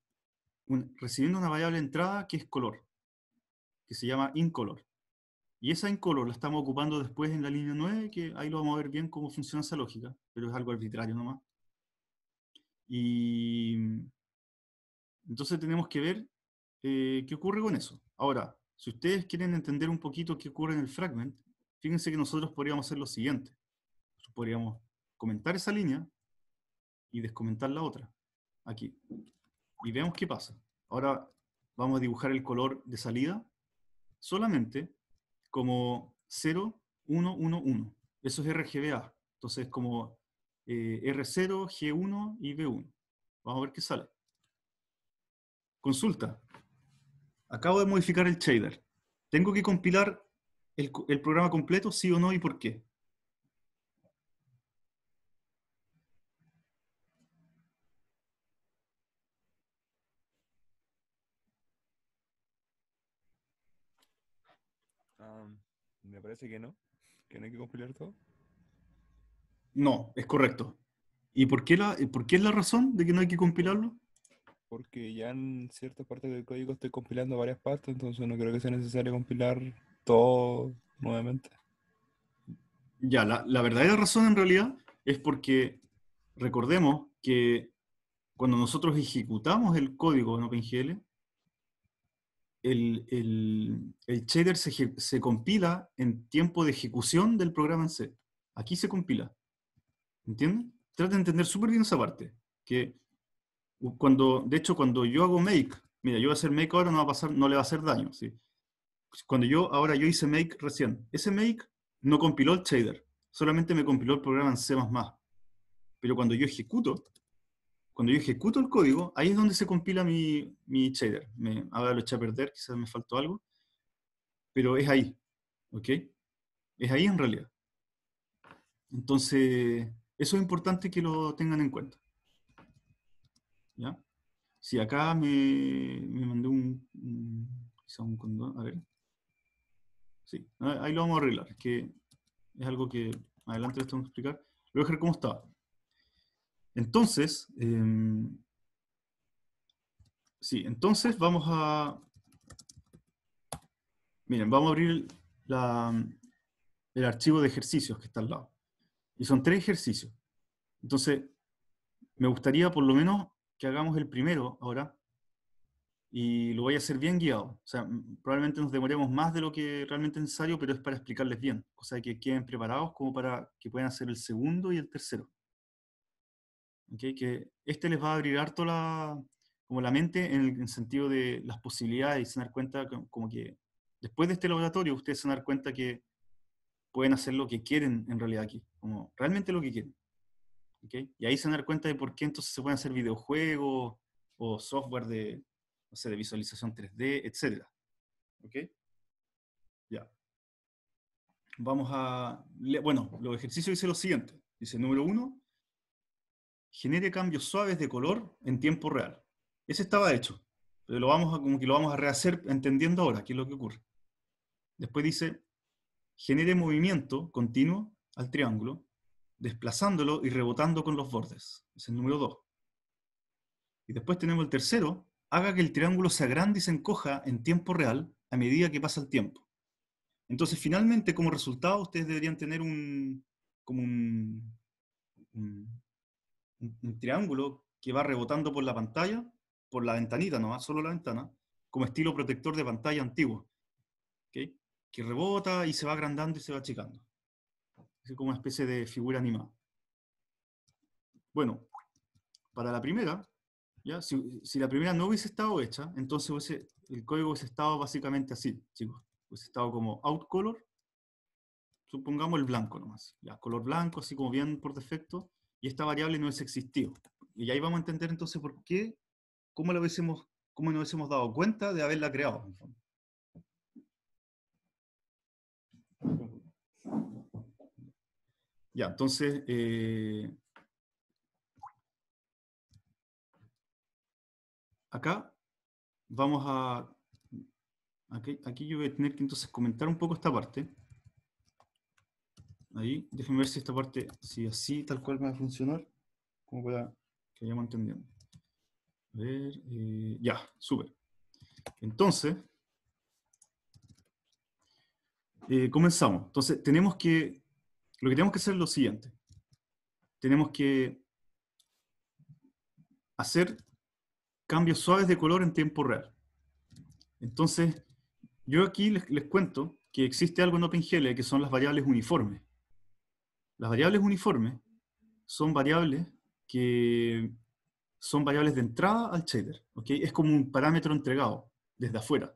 recibiendo una variable de entrada que es color, que se llama incolor. Y esa en color la estamos ocupando después en la línea 9, que ahí lo vamos a ver bien cómo funciona esa lógica, pero es algo arbitrario nomás. Y entonces tenemos que ver eh, qué ocurre con eso. Ahora, si ustedes quieren entender un poquito qué ocurre en el fragment, fíjense que nosotros podríamos hacer lo siguiente. Podríamos comentar esa línea y descomentar la otra, aquí. Y veamos qué pasa. Ahora vamos a dibujar el color de salida solamente como 0, 1, 1, 1. Eso es RGBA. Entonces como eh, R0, G1 y B1. Vamos a ver qué sale. Consulta. Acabo de modificar el shader. ¿Tengo que compilar el, el programa completo, sí o no, y por qué? me parece que no, que no hay que compilar todo. No, es correcto. ¿Y por qué, por es la razón de que no hay que compilarlo? Porque ya en ciertas partes del código estoy compilando varias partes, entonces no creo que sea necesario compilar todo nuevamente. Ya, la, la verdadera razón en realidad es porque recordemos que cuando nosotros ejecutamos el código en OpenGL, el, shader se, se, compila en tiempo de ejecución del programa en C. Aquí se compila. ¿Entienden? trata de entender súper bien esa parte. Que cuando, de hecho, cuando yo hago make, mira, yo voy a hacer make ahora, no, va a pasar, no le va a hacer daño. ¿sí? Cuando yo, ahora yo hice make recién, ese make no compiló el shader, solamente me compiló el programa en C++. Pero cuando yo ejecuto, cuando yo ejecuto el código, ahí es donde se compila mi, shader. Me, ahora lo eché a perder, quizás me faltó algo, pero es ahí, ¿ok? Es ahí en realidad. Entonces, eso es importante que lo tengan en cuenta. ¿Ya? Si acá me, me mandé un, Quizás un condón, a ver. Sí, ahí lo vamos a arreglar, que es algo que adelante les tengo que explicar. Lo voy a dejar como estaba. Entonces, em, sí, entonces vamos a, miren, vamos a abrir em, el archivo de ejercicios que está al lado. Y son tres ejercicios. Entonces, me gustaría por lo menos que hagamos el primero ahora, y lo voy a hacer bien guiado. O sea, mm, probablemente nos demoremos más de lo que realmente es necesario, pero es para explicarles bien. O sea, que queden preparados como para que puedan hacer el segundo y el tercero que este les va a abrir harto la, como la mente en el, sentido de las posibilidades y se dar cuenta como, que después de este laboratorio ustedes se dar cuenta que pueden hacer lo que quieren en realidad aquí, como realmente lo que quieren. ¿okay? Y ahí se dar cuenta de por qué entonces se pueden hacer videojuegos o software de, no sé, de visualización 3D, etc. ¿Ok? Ya. Vamos a... Bueno, los ejercicios dice lo siguiente. Dice, número uno, genere cambios suaves de color en tiempo real. Ese estaba hecho, pero lo vamos a, como que lo vamos a rehacer entendiendo ahora qué es lo que ocurre. Después dice, genere movimiento continuo al triángulo, desplazándolo y rebotando con los bordes. Es el número 2. Y después tenemos el tercero, haga que el triángulo se agrande y se encoja en tiempo real a medida que pasa el tiempo. Entonces, finalmente, como resultado, ustedes deberían tener un, como un un, triángulo que va rebotando por la pantalla, por la ventanita nomás, solo la ventana, como estilo protector de pantalla antiguo, que rebota y se va agrandando y se va achicando. Es como una especie de figura animada. Bueno, para la primera, ¿ya? Si, la primera no hubiese estado hecha, entonces el código hubiese estado básicamente así, chicos. Hubiese estado como out color, supongamos el blanco nomás, ya, color blanco, así como bien por defecto, y esta variable no es existido. Y ahí vamos a entender entonces por qué, cómo, lo nos hubiésemos dado cuenta de haberla creado. Ya, entonces, eh, acá vamos a, aquí, aquí yo voy a tener que entonces comentar un poco esta parte. Ahí, déjenme ver si esta parte, si así tal cual va a funcionar, como para que vayamos entendiendo. A ver, eh, ya, súper. Entonces, eh, comenzamos. Entonces, tenemos que, lo que tenemos que hacer es lo siguiente. Tenemos que hacer cambios suaves de color en tiempo real. Entonces, yo aquí les cuento que existe algo en OpenGL que son las variables uniformes. Las variables uniformes son variables que son variables de entrada al shader. ¿okay? Es como un parámetro entregado desde afuera.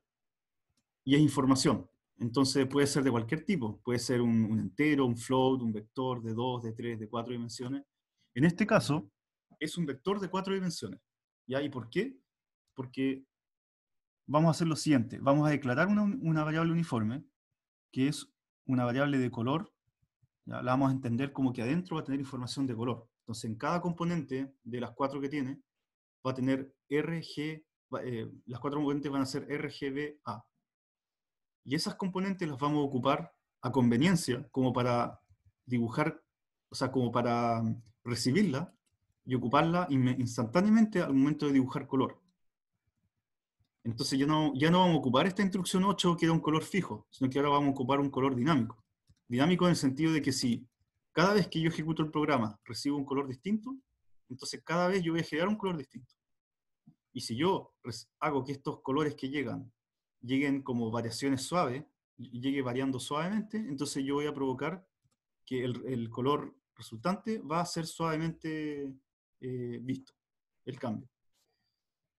Y es información. Entonces puede ser de cualquier tipo. Puede ser un, entero, un float, un vector de 2, de 3, de 4 dimensiones. En este caso, es un vector de 4 dimensiones. ¿ya? ¿Y por qué? Porque vamos a hacer lo siguiente. Vamos a declarar una, una variable uniforme, que es una variable de color la vamos a entender como que adentro va a tener información de color. Entonces, en cada componente de las cuatro que tiene, va a tener RG, eh, las cuatro componentes van a ser RGBA. Y esas componentes las vamos a ocupar a conveniencia, como para dibujar, o sea, como para mm, recibirla y ocuparla instantáneamente al momento de dibujar color. Entonces ya no, ya no vamos a ocupar esta instrucción 8 que era un color fijo, sino que ahora vamos a ocupar un color dinámico. Dinámico en el sentido de que si cada vez que yo ejecuto el programa recibo un color distinto, entonces cada vez yo voy a generar un color distinto. Y si yo hago que estos colores que llegan lleguen como variaciones suaves, llegue variando suavemente, entonces yo voy a provocar que el, color resultante va a ser suavemente eh, visto, el cambio.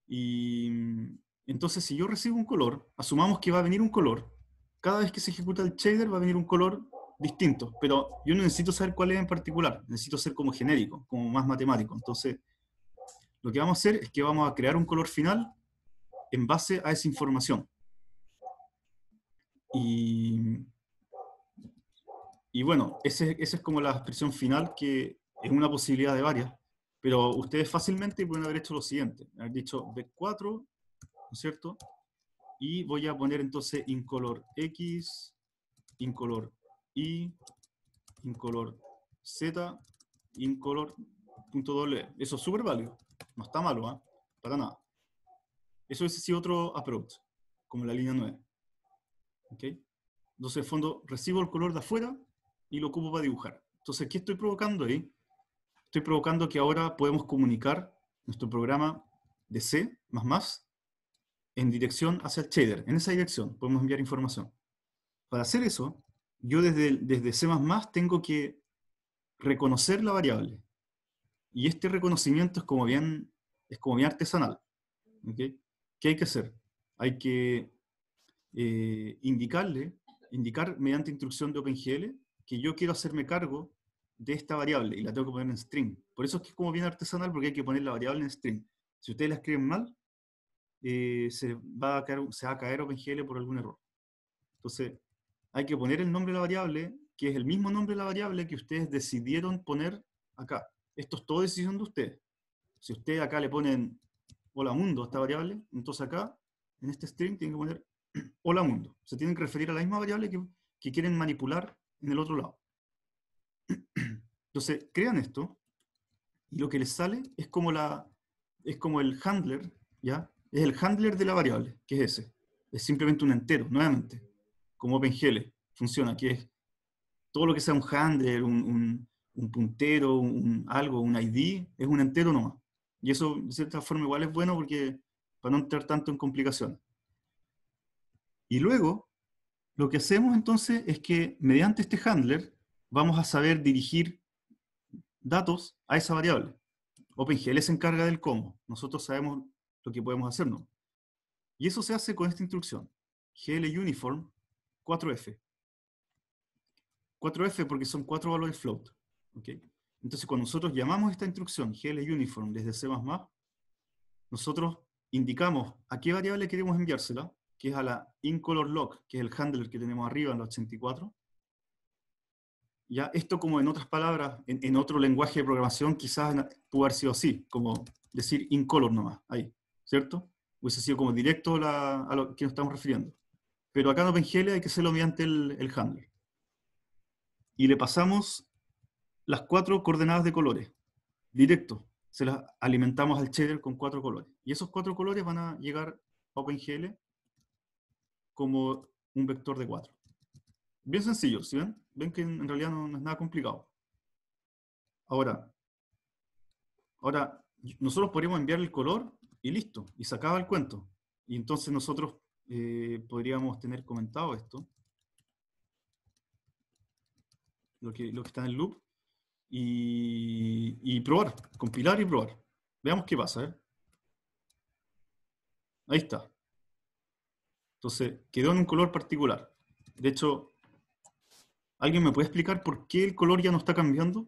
Y mm, entonces si yo recibo un color, asumamos que va a venir un color, cada vez que se ejecuta el shader va a venir un color distintos, pero yo no necesito saber cuál es en particular, necesito ser como genérico, como más matemático. Entonces, lo que vamos a hacer es que vamos a crear un color final en base a esa información. Y, bueno, esa es como la expresión final que es una posibilidad de varias, pero ustedes fácilmente pueden haber hecho lo siguiente, haber dicho B4, ¿no es cierto? Y voy a poner entonces color X, incolor y incolor z doble Eso es súper válido. No está malo, ¿eh? Para nada. Eso es si otro approach, como la línea 9. ¿Ok? Entonces, en fondo, recibo el color de afuera y lo ocupo para dibujar. Entonces, ¿qué estoy provocando ahí? Estoy provocando que ahora podemos comunicar nuestro programa de C++ en dirección hacia el shader. En esa dirección podemos enviar información. Para hacer eso, yo desde, desde C tengo que reconocer la variable. Y este reconocimiento es como bien, es como bien artesanal. ¿okay? ¿Qué hay que hacer? Hay que eh, indicarle, indicar mediante instrucción de OpenGL que yo quiero hacerme cargo de esta variable y la tengo que poner en string. Por eso es que es como bien artesanal porque hay que poner la variable en string. Si ustedes la escriben mal, eh, se, va a caer, se va a caer OpenGL por algún error. Entonces, hay que poner el nombre de la variable, que es el mismo nombre de la variable que ustedes decidieron poner acá. Esto es todo decisión de ustedes. Si ustedes acá le ponen hola mundo a esta variable, entonces acá, en este string, tienen que poner hola mundo. Se tienen que referir a la misma variable que, que quieren manipular en el otro lado. Entonces, crean esto, y lo que les sale es como, la, es como el handler, ¿ya? Es el handler de la variable, que es ese. Es simplemente un entero, nuevamente como OpenGL funciona, que es todo lo que sea un handler, un, puntero, un, algo, un ID, es un entero nomás. Y eso, de cierta forma, igual es bueno porque para no entrar tanto en complicaciones. Y luego, lo que hacemos entonces es que mediante este handler vamos a saber dirigir datos a esa variable. OpenGL se encarga del cómo. Nosotros sabemos lo que podemos hacer, ¿no? Y eso se hace con esta instrucción. GL uniform 4F. 4F porque son cuatro valores float. ¿okay? Entonces, cuando nosotros llamamos esta instrucción GL Uniform desde C++, nosotros indicamos a qué variable queremos enviársela, que es a la lock, que es el handler que tenemos arriba en la 84. Ya, esto como en otras palabras, en, otro lenguaje de programación quizás pudo sido así, como decir incolor nomás, ahí, ¿cierto? Hubiese sido como directo a lo que nos estamos refiriendo. Pero acá en OpenGL hay que hacerlo mediante el, el handler. Y le pasamos las cuatro coordenadas de colores, directo. Se las alimentamos al shader con cuatro colores. Y esos cuatro colores van a llegar a OpenGL como un vector de cuatro. Bien sencillo, ¿sí ven? Ven que en realidad no, es nada complicado. Ahora, ahora, nosotros podríamos enviar el color y listo, y se acaba el cuento. Y entonces nosotros eh, podríamos tener comentado esto, lo que, lo está en el loop, y, y probar, compilar y probar. Veamos qué pasa. ¿eh? Ahí está. Entonces, quedó en un color particular. De hecho, ¿alguien me puede explicar por qué el color ya no está cambiando?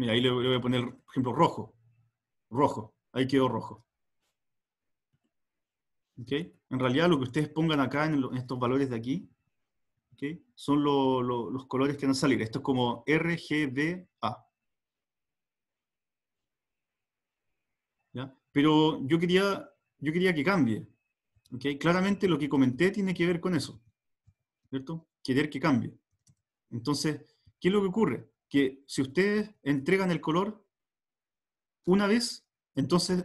Mira, ahí le, voy a poner, por ejemplo, rojo. Rojo. Ahí quedó rojo. ¿Okay? En realidad lo que ustedes pongan acá en, estos valores de aquí son los colores que van a salir. Esto es como RGBA. ¿Ya? Pero yo quería, yo quería que cambie. ¿okay? Claramente lo que comenté tiene que ver con eso. ¿Cierto? Querer que cambie. Entonces, ¿qué es lo que ocurre? que si ustedes entregan el color una vez, entonces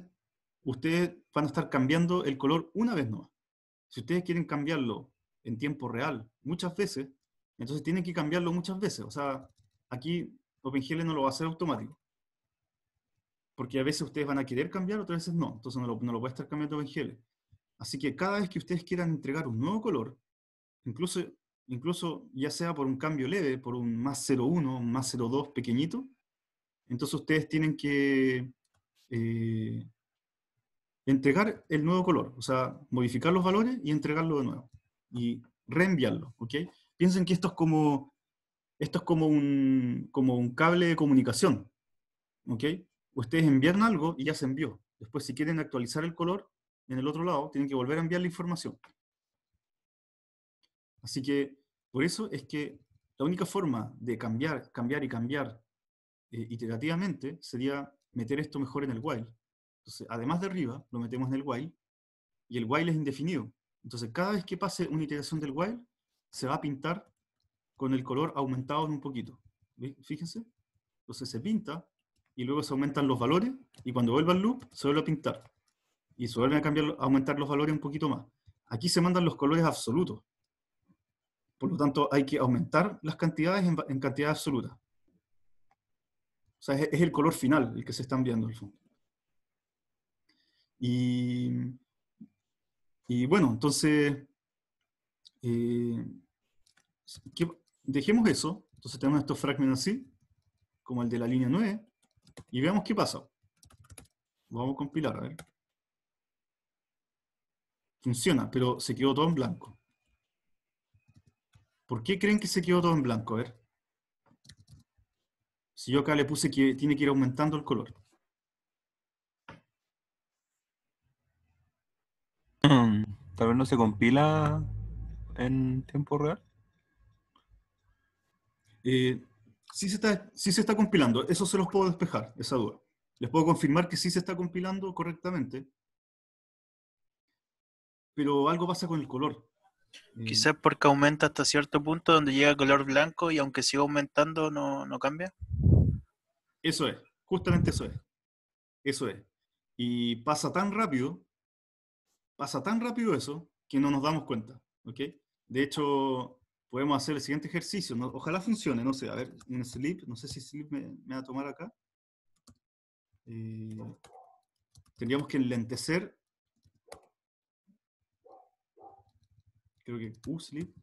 ustedes van a estar cambiando el color una vez más. Si ustedes quieren cambiarlo en tiempo real muchas veces, entonces tienen que cambiarlo muchas veces. O sea, aquí OpenGL no lo va a hacer automático. Porque a veces ustedes van a querer cambiar, otras veces no. Entonces no lo, no lo va a estar cambiando OpenGL. Así que cada vez que ustedes quieran entregar un nuevo color, incluso incluso ya sea por un cambio leve, por un más 0,1, más 0,2 pequeñito, entonces ustedes tienen que eh, entregar el nuevo color, o sea, modificar los valores y entregarlo de nuevo, y reenviarlo, ¿ok? Piensen que esto es como, esto es como, un, como un cable de comunicación, ¿ok? Ustedes envían algo y ya se envió. Después, si quieren actualizar el color, en el otro lado, tienen que volver a enviar la información. Así que por eso es que la única forma de cambiar, cambiar y cambiar eh, iterativamente sería meter esto mejor en el while. Entonces, además de arriba, lo metemos en el while y el while es indefinido. Entonces, cada vez que pase una iteración del while, se va a pintar con el color aumentado un poquito. Fíjense. Entonces se pinta y luego se aumentan los valores y cuando vuelva al loop se vuelve a pintar. Y se vuelven a, cambiar, a aumentar los valores un poquito más. Aquí se mandan los colores absolutos. Por lo tanto, hay que aumentar las cantidades en, cantidad absoluta. O sea, es, el color final el que se están viendo, al fondo. Y, bueno, entonces, eh, dejemos eso. Entonces tenemos estos fragmentos así, como el de la línea 9, y veamos qué pasa. Vamos a compilar, a ver. Funciona, pero se quedó todo en blanco. ¿Por qué creen que se quedó todo en blanco? A ver. Si yo acá le puse que tiene que ir aumentando el color. Tal vez no se compila en tiempo real. Eh, se está, sí se está compilando. Eso se los puedo despejar, esa duda. Les puedo confirmar que sí se está compilando correctamente. Pero algo pasa con el color. Mm. Quizás porque aumenta hasta cierto punto donde llega el color blanco y aunque siga aumentando no, cambia. Eso es, justamente eso es. Eso es. Y pasa tan rápido, pasa tan rápido eso, que no nos damos cuenta. De hecho, podemos hacer el siguiente ejercicio. ojalá funcione, no sé. A ver, en slip. no sé si me, va a tomar acá. Eh, tendríamos que enlentecer creo que Uslip.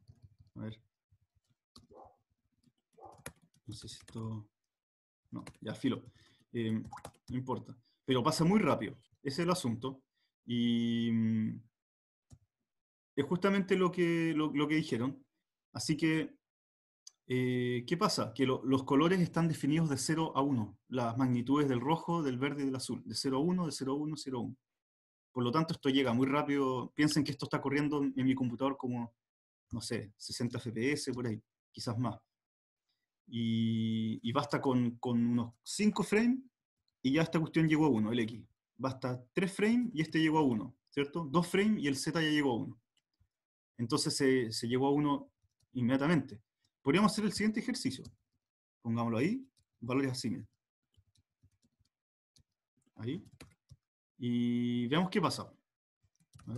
Uh, a ver. No sé si esto... No, ya filo. Eh, no importa. Pero pasa muy rápido. Ese es el asunto. Y mm, es justamente lo que, lo, que dijeron. Así que, eh, ¿qué pasa? Que los colores están definidos de 0 a 1. Las magnitudes del rojo, del verde y del azul. De 0 a 1, de 0 a 1, 0 a 1. Por lo tanto, esto llega muy rápido. Piensen que esto está corriendo en mi computador como, no sé, 60 FPS por ahí, quizás más. Y, basta con, unos 5 frames y ya esta cuestión llegó a 1, el X. Basta 3 frames y este llegó a 1, ¿cierto? 2 frames y el Z ya llegó a 1. Entonces se, se llegó a 1 inmediatamente. Podríamos hacer el siguiente ejercicio. Pongámoslo ahí, valores así. Ahí, y veamos qué pasa. A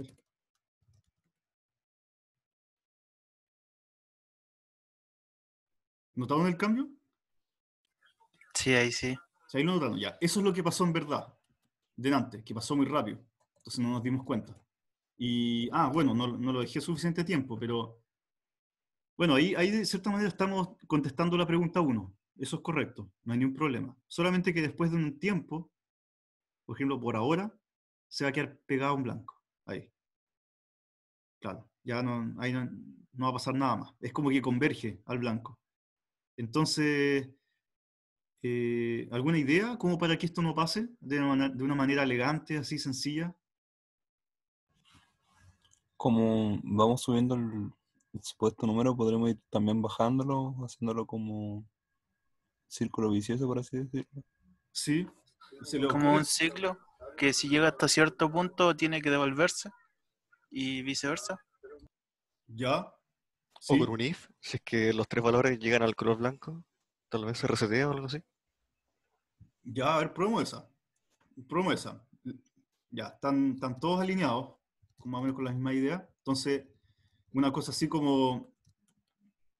¿Notaron el cambio? Sí, ahí sí. Ahí lo notaron, ya. Eso es lo que pasó en verdad, de antes que pasó muy rápido. Entonces no nos dimos cuenta. Y, ah, bueno, no, no lo dejé suficiente tiempo, pero bueno, ahí, ahí de cierta manera estamos contestando la pregunta 1. Eso es correcto, no hay ningún problema. Solamente que después de un tiempo por ejemplo, por ahora, se va a quedar pegado un blanco. Ahí. Claro, ya no, ahí no, va a pasar nada más. Es como que converge al blanco. Entonces, eh, ¿alguna idea como para que esto no pase de una, de una manera elegante, así sencilla? Como vamos subiendo el, el supuesto número, podremos ir también bajándolo, haciéndolo como círculo vicioso, por así decirlo. Sí, como un ciclo que si llega hasta cierto punto tiene que devolverse y viceversa. Ya. O por un if, si es que los tres valores llegan al color blanco, tal vez se resetea o algo así. Ya, a ver, probemos esa. Probemos esa. Ya, están, están todos alineados, más o menos con la misma idea. Entonces, una cosa así como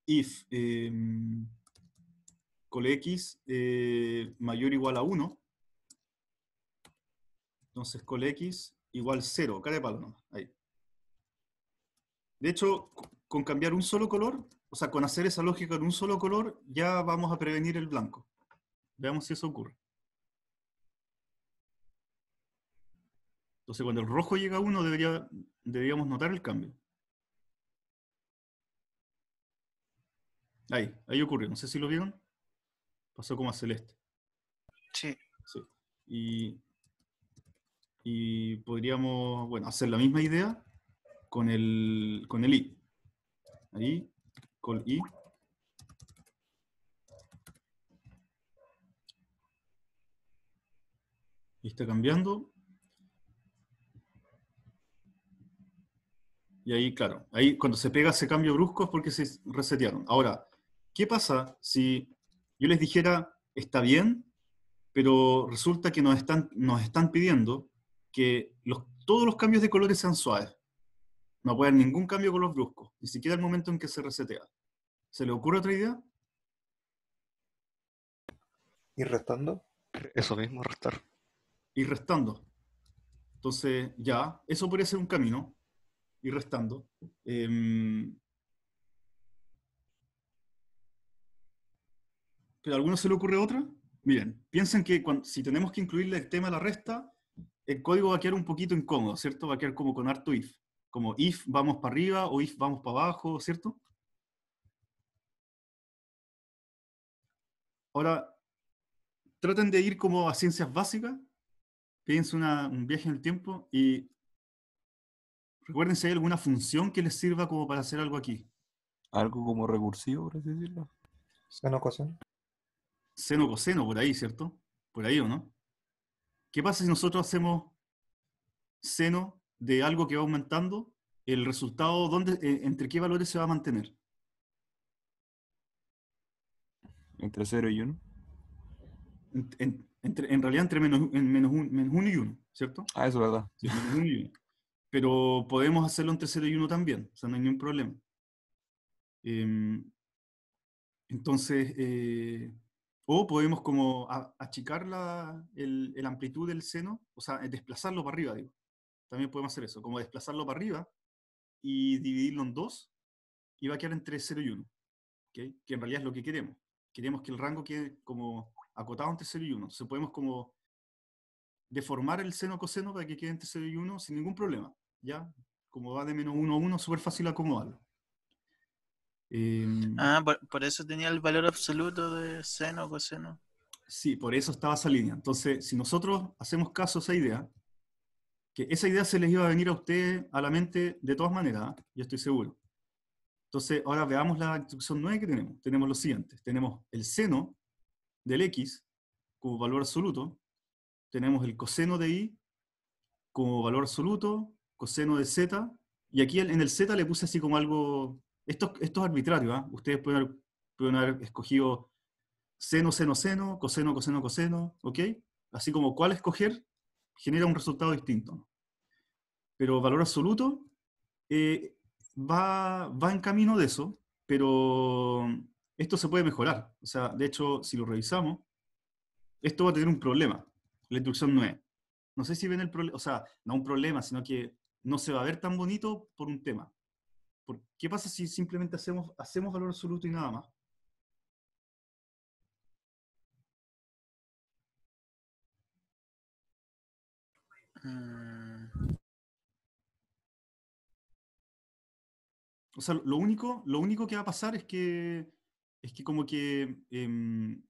if eh, col x eh, mayor o igual a 1 entonces col X igual 0, cara de palo nomás, ahí. De hecho, con cambiar un solo color, o sea, con hacer esa lógica en un solo color, ya vamos a prevenir el blanco. Veamos si eso ocurre. Entonces, cuando el rojo llega a 1, debería, deberíamos notar el cambio. Ahí, ahí ocurre. No sé si lo vieron. Pasó como a celeste. Sí. sí. Y y podríamos, bueno, hacer la misma idea con el, con el i. Ahí, col i. está cambiando. Y ahí, claro, ahí cuando se pega ese cambio brusco es porque se resetearon. Ahora, ¿qué pasa si yo les dijera, está bien, pero resulta que nos están, nos están pidiendo que los, todos los cambios de colores sean suaves. No puede haber ningún cambio con los bruscos. ni siquiera el momento en que se resetea. ¿Se le ocurre otra idea? ¿Y restando? Eso mismo, restar. Y restando. Entonces, ya, eso podría ser un camino. Y restando. Em, ¿Pero a alguno se le ocurre otra? Miren, piensen que si tenemos que incluirle el tema de la resta, el código va a quedar un poquito incómodo, ¿cierto? Va a quedar como con harto if. Como if vamos para arriba o if vamos para abajo, ¿cierto? Ahora, traten de ir como a ciencias básicas, piensen un viaje en el tiempo y recuerden si hay alguna función que les sirva como para hacer algo aquí. Algo como recursivo, por así decirlo. Seno coseno. Seno coseno, por ahí, ¿cierto? Por ahí o no. ¿Qué pasa si nosotros hacemos seno de algo que va aumentando? ¿El resultado, eh, entre qué valores se va a mantener? Entre 0 y 1. En, realidad entre menos, 1 y 1, ¿cierto? Ah, eso es verdad. Pero podemos hacerlo entre 0 y 1 también, o sea, no hay ningún problema. Em, entonces, eh, o podemos como achicar la el, amplitud del seno, o sea, eh, desplazarlo para arriba, digo. También podemos hacer eso, como desplazarlo para arriba y dividirlo en dos, y va a quedar entre 0 y 1, que en realidad es lo que queremos. Queremos que el rango quede como acotado entre 0 y 1. sea, podemos como deformar el seno coseno para que quede entre 0 y 1 sin ningún problema. ¿ya? Como va de menos 1 a 1, súper fácil acomodarlo. Em, ah, por, eso tenía el valor absoluto de seno, coseno. Sí, por eso estaba esa línea. Entonces, si nosotros hacemos caso a esa idea, que esa idea se les iba a venir a ustedes a la mente de todas maneras, yo estoy seguro. Entonces, ahora veamos la instrucción 9 que tenemos. Tenemos lo siguiente. Tenemos el seno del x como valor absoluto. Tenemos el coseno de y como valor absoluto, coseno de z. Y aquí en el z le puse así como algo esto, es arbitrario, ¿eh? Ustedes pueden haber, escogido seno, seno, seno, coseno, coseno, coseno, ¿ok? Así como cuál escoger genera un resultado distinto. Pero valor absoluto eh, va, en camino de eso, pero esto se puede mejorar. O sea, de hecho, si lo revisamos, esto va a tener un problema, la instrucción es, No sé si ven el problema, o sea, no un problema, sino que no se va a ver tan bonito por un tema. ¿Qué pasa si simplemente hacemos, hacemos valor absoluto y nada más? Mm. O sea, lo único, lo único que va a pasar es que, es que como que em,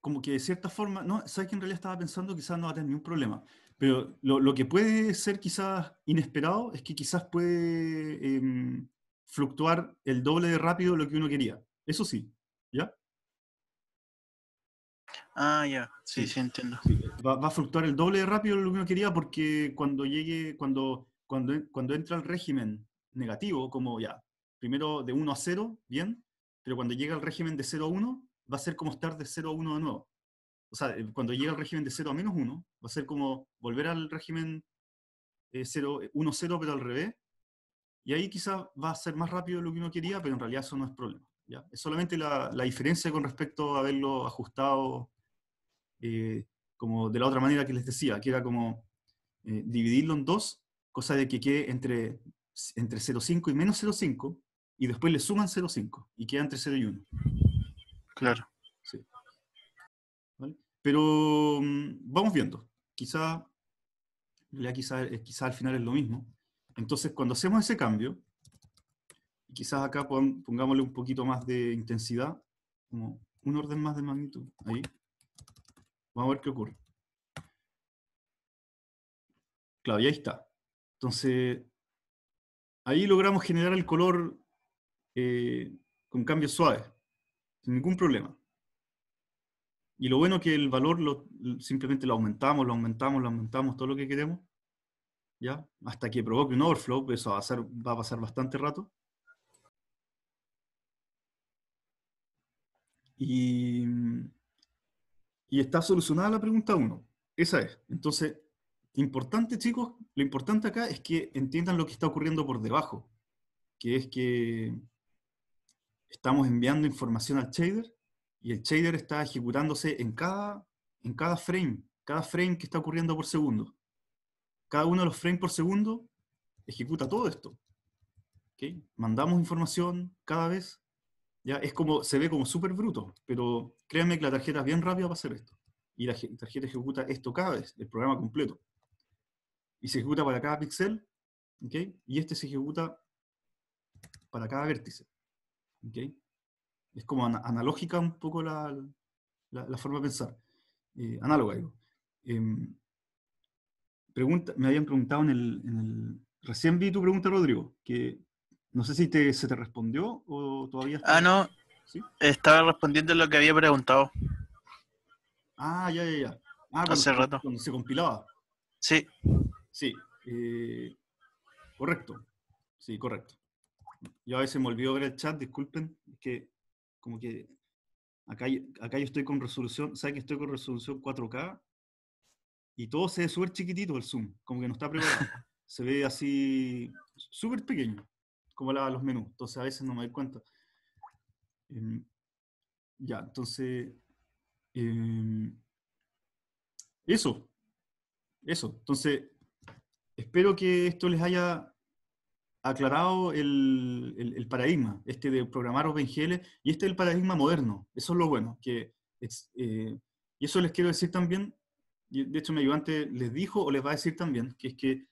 como que de cierta forma, no, sabes que en realidad estaba pensando quizás no va a tener ningún problema, pero lo, que puede ser quizás inesperado es que quizás puede em, fluctuar el doble de rápido lo que uno quería. Eso sí, ¿ya? Ah, ya, sí, sí, entiendo. Va, a fluctuar el doble de rápido lo que uno quería porque cuando llegue, cuando, cuando, cuando entra el régimen negativo, como ya, primero de 1 a 0, bien, pero cuando llega el régimen de 0 a 1, va a ser como estar de 0 a 1 de nuevo. O sea, eh, cuando llega al régimen de 0 a menos 1, va a ser como volver al régimen 1-0, eh, eh, pero al revés. Y ahí quizás va a ser más rápido de lo que uno quería, pero en realidad eso no es problema. Es solamente la, diferencia con respecto a haberlo ajustado como de la otra manera que les decía, que era como dividirlo en dos, cosa de que quede entre, entre 0,5 y menos 0,5, y después le suman 0,5 y queda entre 0 y 1. Claro. Pero mm, vamos viendo. Quizá, eh, quizá, al final es lo mismo. Entonces, cuando hacemos ese cambio, quizás acá pongámosle un poquito más de intensidad, como un orden más de magnitud, ahí. Vamos a ver qué ocurre. Claro, y ahí está. Entonces, ahí logramos generar el color eh, con cambios suaves sin ningún problema. Y lo bueno es que el valor lo, simplemente lo aumentamos, lo aumentamos, lo aumentamos, todo lo que queremos, ¿ya? Hasta que provoque un overflow, pues eso va a, ser, va a pasar bastante rato. Y, y está solucionada la pregunta 1. Esa es. Entonces, importante, chicos, lo importante acá es que entiendan lo que está ocurriendo por debajo, que es que estamos enviando información al shader y el shader está ejecutándose en cada, en cada frame, cada frame que está ocurriendo por segundo. Cada uno de los frames por segundo ejecuta todo esto. Mandamos información cada vez. Ya es como, se ve como súper bruto, pero créanme que la tarjeta es bien rápida para hacer esto. Y la tarjeta ejecuta esto cada vez, el programa completo. Y se ejecuta para cada píxel y este se ejecuta para cada vértice. ¿okay? Es como analógica un poco la, forma de pensar, eh, análoga digo. Em, pregunta, me habían preguntado en el, Recién vi tu pregunta, Rodrigo, que no sé si se te respondió o todavía... Ah, no. Estaba respondiendo lo que había preguntado. Ah, ya, ya, ya. Ah, Hace rato. Cuando se compilaba. Sí. Sí. Eh, correcto. Sí, correcto. Yo a veces me olvido ver el chat, disculpen, es que como que acá, acá yo estoy con resolución, ¿sabes que estoy con resolución 4K? Y todo se ve súper chiquitito el zoom, como que no está preparado. se ve así súper pequeño, como la, los menús, entonces a veces no me doy cuenta. Em, ya, entonces... Em, eso, eso. Entonces, espero que esto les haya aclarado el, paradigma, este de programar OpenGL, y este es el paradigma moderno, eso es lo bueno, que eh, y eso les quiero decir también, de hecho mi ayudante les dijo o les va a decir también, que es que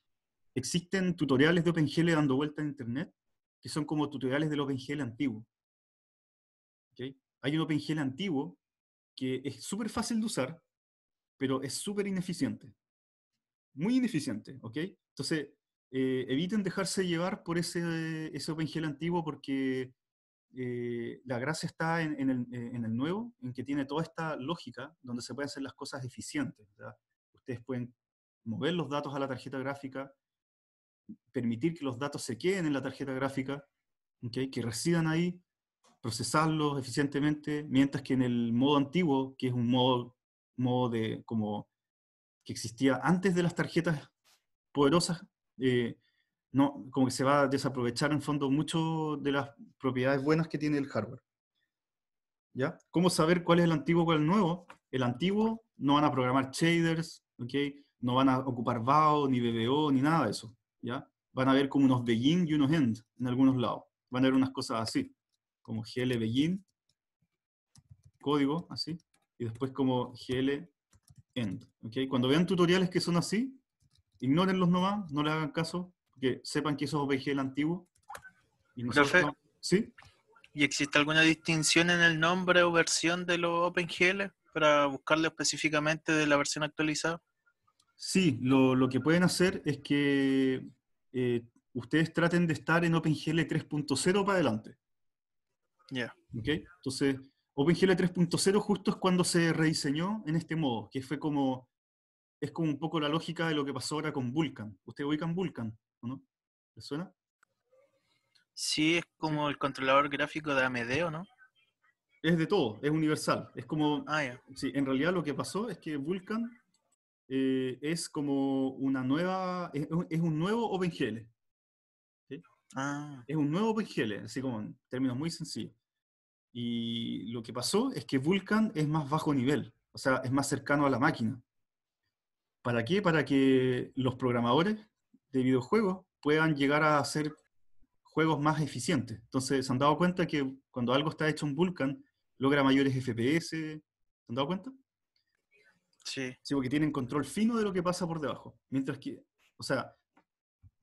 existen tutoriales de OpenGL dando vuelta en Internet, que son como tutoriales del OpenGL antiguo. Hay un OpenGL antiguo que es súper fácil de usar, pero es súper ineficiente. Muy ineficiente, ¿ok? Entonces, eh, eviten dejarse llevar por ese, ese OpenGL antiguo porque eh, la gracia está eh, en, el, nuevo, en que tiene toda esta lógica donde se pueden hacer las cosas eficientes. Ustedes pueden mover los datos a la tarjeta gráfica, permitir que los datos se queden en la tarjeta gráfica, que residan ahí, procesarlos eficientemente, mientras que en el modo antiguo, que es un modo, modo de, como, que existía antes de las tarjetas poderosas, eh, no, como que se va a desaprovechar en fondo mucho de las propiedades buenas que tiene el hardware. ¿Ya? ¿Cómo saber cuál es el antiguo, cuál es el nuevo? El antiguo no van a programar shaders, ¿okay? no van a ocupar VAO, ni BBO, ni nada de eso. ¿ya? Van a ver como unos begin y unos end en algunos lados. Van a ver unas cosas así, como GL begin, código, así, y después como GL end. ¿okay? Cuando vean tutoriales que son así, ignórenlos nomás, no le hagan caso, que sepan que eso es OpenGL antiguo. Y ¿Sí? ¿Y existe alguna distinción en el nombre o versión de los OpenGL para buscarle específicamente de la versión actualizada? Sí, lo, que pueden hacer es que eh, ustedes traten de estar en OpenGL 3.0 para adelante. Ya. ¿Okay? Entonces, OpenGL 3.0 justo es cuando se rediseñó en este modo, que fue como es como un poco la lógica de lo que pasó ahora con Vulcan. ¿Usted en Vulcan, no? ¿Le suena? Sí, es como el controlador gráfico de AMD, ¿o no? Es de todo, es universal. Es como. Ah, ya. Sí, en realidad lo que pasó es que vulcan eh, es como una nueva. Es, un nuevo OpenGL. Ah. Es un nuevo OpenGL, así como en términos muy sencillos. Y lo que pasó es que Vulkan es más bajo nivel, o sea, es más cercano a la máquina. ¿Para qué? Para que los programadores de videojuegos puedan llegar a hacer juegos más eficientes. Entonces, ¿se han dado cuenta que cuando algo está hecho en Vulkan, logra mayores FPS? ¿Se han dado cuenta? Sí. Sí, porque tienen control fino de lo que pasa por debajo. Mientras que, o sea,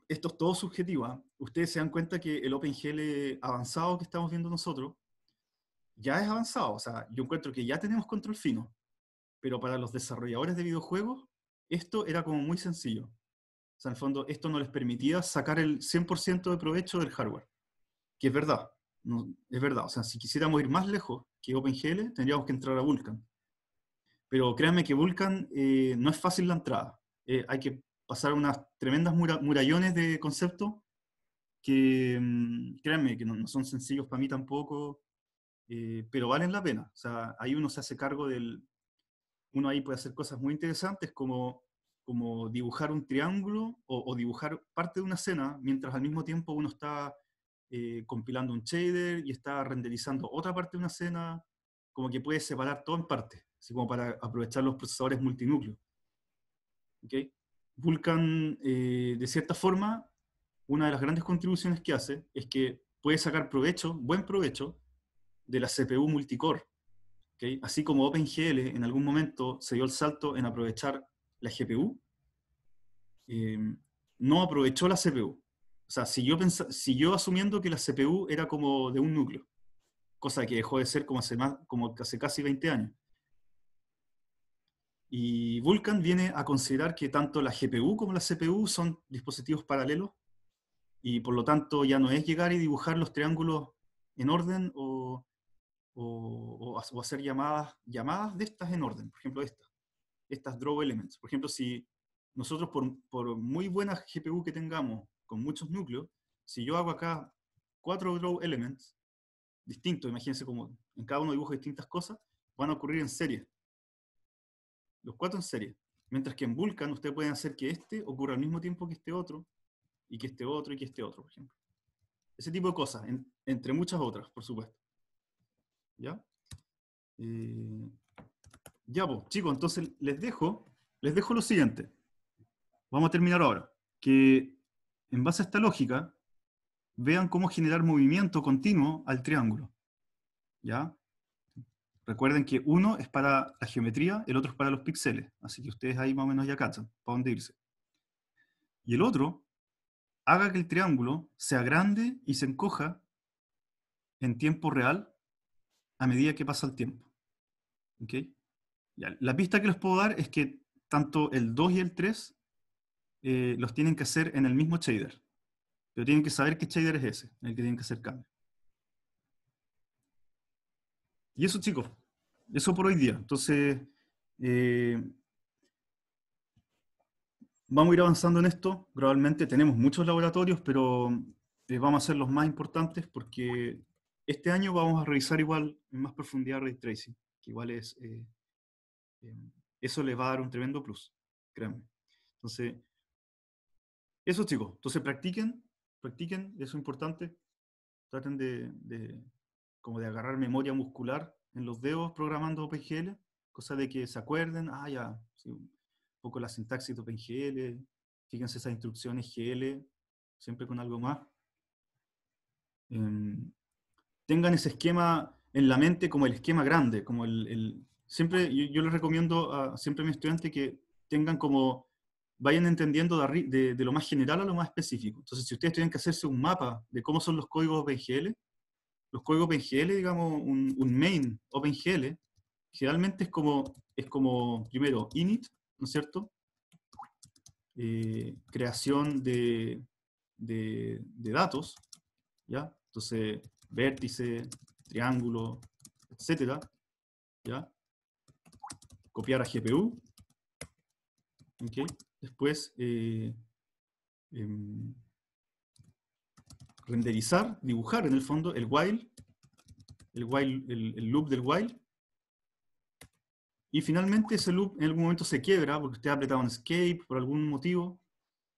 esto es todo subjetivo. ¿ah? Ustedes se dan cuenta que el OpenGL avanzado que estamos viendo nosotros ya es avanzado. O sea, yo encuentro que ya tenemos control fino. Pero para los desarrolladores de videojuegos, esto era como muy sencillo. O sea, en el fondo, esto no les permitía sacar el 100% de provecho del hardware, que es verdad. No, es verdad, o sea, si quisiéramos ir más lejos que OpenGL, tendríamos que entrar a Vulkan. Pero créanme que Vulkan eh, no es fácil la entrada. Eh, hay que pasar unas tremendas murallones de concepto, que, mm, créanme, que no, son sencillos para mí tampoco, eh, pero valen la pena. O sea, ahí uno se hace cargo del, uno ahí puede hacer cosas muy interesantes como, como dibujar un triángulo o, dibujar parte de una escena, mientras al mismo tiempo uno está eh, compilando un shader y está renderizando otra parte de una escena, como que puede separar todo en partes, así como para aprovechar los procesadores multinúcleo. ¿Okay? Vulkan, eh, de cierta forma, una de las grandes contribuciones que hace es que puede sacar provecho, buen provecho, de la CPU multicore, Así como OpenGL en algún momento se dio el salto en aprovechar la GPU, em, no aprovechó la CPU. O sea, siguió, asumiendo que la CPU era como de un núcleo, cosa que dejó de ser como hace, más, como hace casi 20 años. Y Vulkan viene a considerar que tanto la GPU como la CPU son dispositivos paralelos y por lo tanto ya no es llegar y dibujar los triángulos en orden o o, hacer llamadas, llamadas de estas en orden, por ejemplo estas, estas draw elements. Por ejemplo, si nosotros por, muy buena GPU que tengamos con muchos núcleos, si yo hago acá cuatro draw elements distintos, imagínense como en cada uno dibujo distintas cosas, van a ocurrir en serie. Los cuatro en serie. Mientras que en Vulkan ustedes pueden hacer que este ocurra al mismo tiempo que este otro, y que este otro, y que este otro, por ejemplo. Ese tipo de cosas, entre muchas otras, por supuesto. ¿Ya? Eh, ya, pues, chicos, entonces les dejo, les dejo lo siguiente. Vamos a terminar ahora. Que en base a esta lógica, vean cómo generar movimiento continuo al triángulo. ¿Ya? Recuerden que uno es para la geometría, el otro es para los píxeles. Así que ustedes ahí más o menos ya cachan para dónde irse. Y el otro, haga que el triángulo sea grande y se encoja en tiempo real a medida que pasa el tiempo. la pista que les puedo dar es que tanto el 2 y el 3 eh, los tienen que hacer en el mismo shader. Pero tienen que saber qué shader es ese, en el que tienen que hacer cambio. Y eso, chicos, eso por hoy día. Entonces, eh, vamos a ir avanzando en esto. Probablemente tenemos muchos laboratorios, pero eh, vamos a hacer los más importantes porque este año vamos a revisar igual en más profundidad Ray Tracing, que igual es... Eh, eh, eso les va a dar un tremendo plus, créanme. Entonces, eso chicos, entonces practiquen, practiquen, eso es importante. Traten de, como de agarrar memoria muscular en los dedos programando OpenGL, cosa de que se acuerden, ah, ya, un poco la sintaxis de OpenGL, fíjense esas instrucciones GL, siempre con algo más. Em, tengan ese esquema en la mente como el esquema grande, como el... siempre, yo, les recomiendo a siempre a mis estudiantes que tengan como, vayan entendiendo de, lo más general a lo más específico. Entonces, si ustedes tienen que hacerse un mapa de cómo son los códigos OpenGL, los códigos OpenGL, digamos, un, un main OpenGL, generalmente es como, es como, primero, init, ¿no es cierto? Eh, creación de, de, de, datos, ¿ya? Entonces, vértice, triángulo, etcétera, ¿ya? Copiar a GPU. Después, eh, em, renderizar, dibujar en el fondo el while, el, while, el, loop del while, y finalmente ese loop en algún momento se quiebra porque usted ha apretado un escape por algún motivo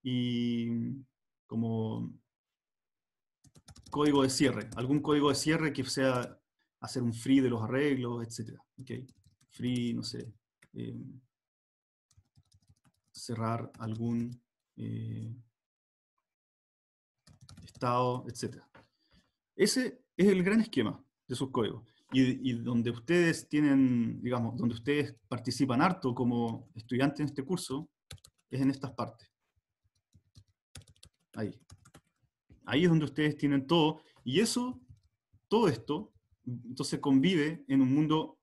y como código de cierre, algún código de cierre que sea hacer un free de los arreglos, etc. Okay. Free, no sé, em, cerrar algún eh, estado, etc. Ese es el gran esquema de sus códigos. Y, y, donde ustedes tienen, digamos, donde ustedes participan harto como estudiantes en este curso, es en estas partes. Ahí. Ahí es donde ustedes tienen todo. Y eso, todo esto, entonces convive en un mundo,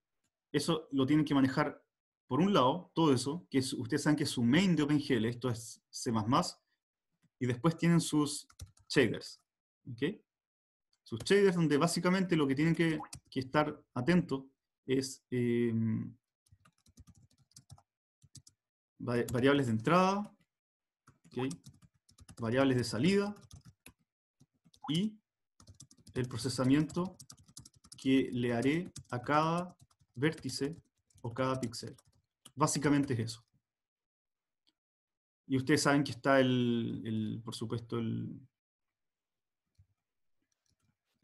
eso lo tienen que manejar, por un lado, todo eso, que ustedes saben que es su main de OpenGL, esto es C++, y después tienen sus shaders. ¿okay? Sus shaders donde básicamente lo que tienen que, estar atentos es em, variables de entrada, variables de salida, y el procesamiento que le haré a cada vértice o cada píxel. Básicamente es eso. Y ustedes saben que está el, por supuesto, el...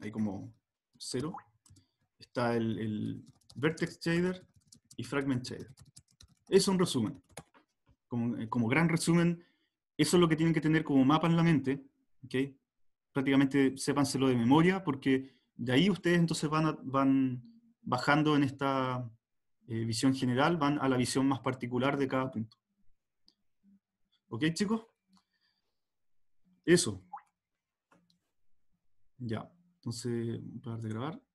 Hay como cero. Está el, vertex shader y fragment shader. es un resumen. Eh, como, gran resumen, eso es lo que tienen que tener como mapa en la mente. ¿okay? prácticamente sépanselo de memoria, porque de ahí ustedes entonces van, van bajando en esta eh, visión general, van a la visión más particular de cada punto. ¿Ok, chicos? Eso. Ya, entonces, parar de grabar.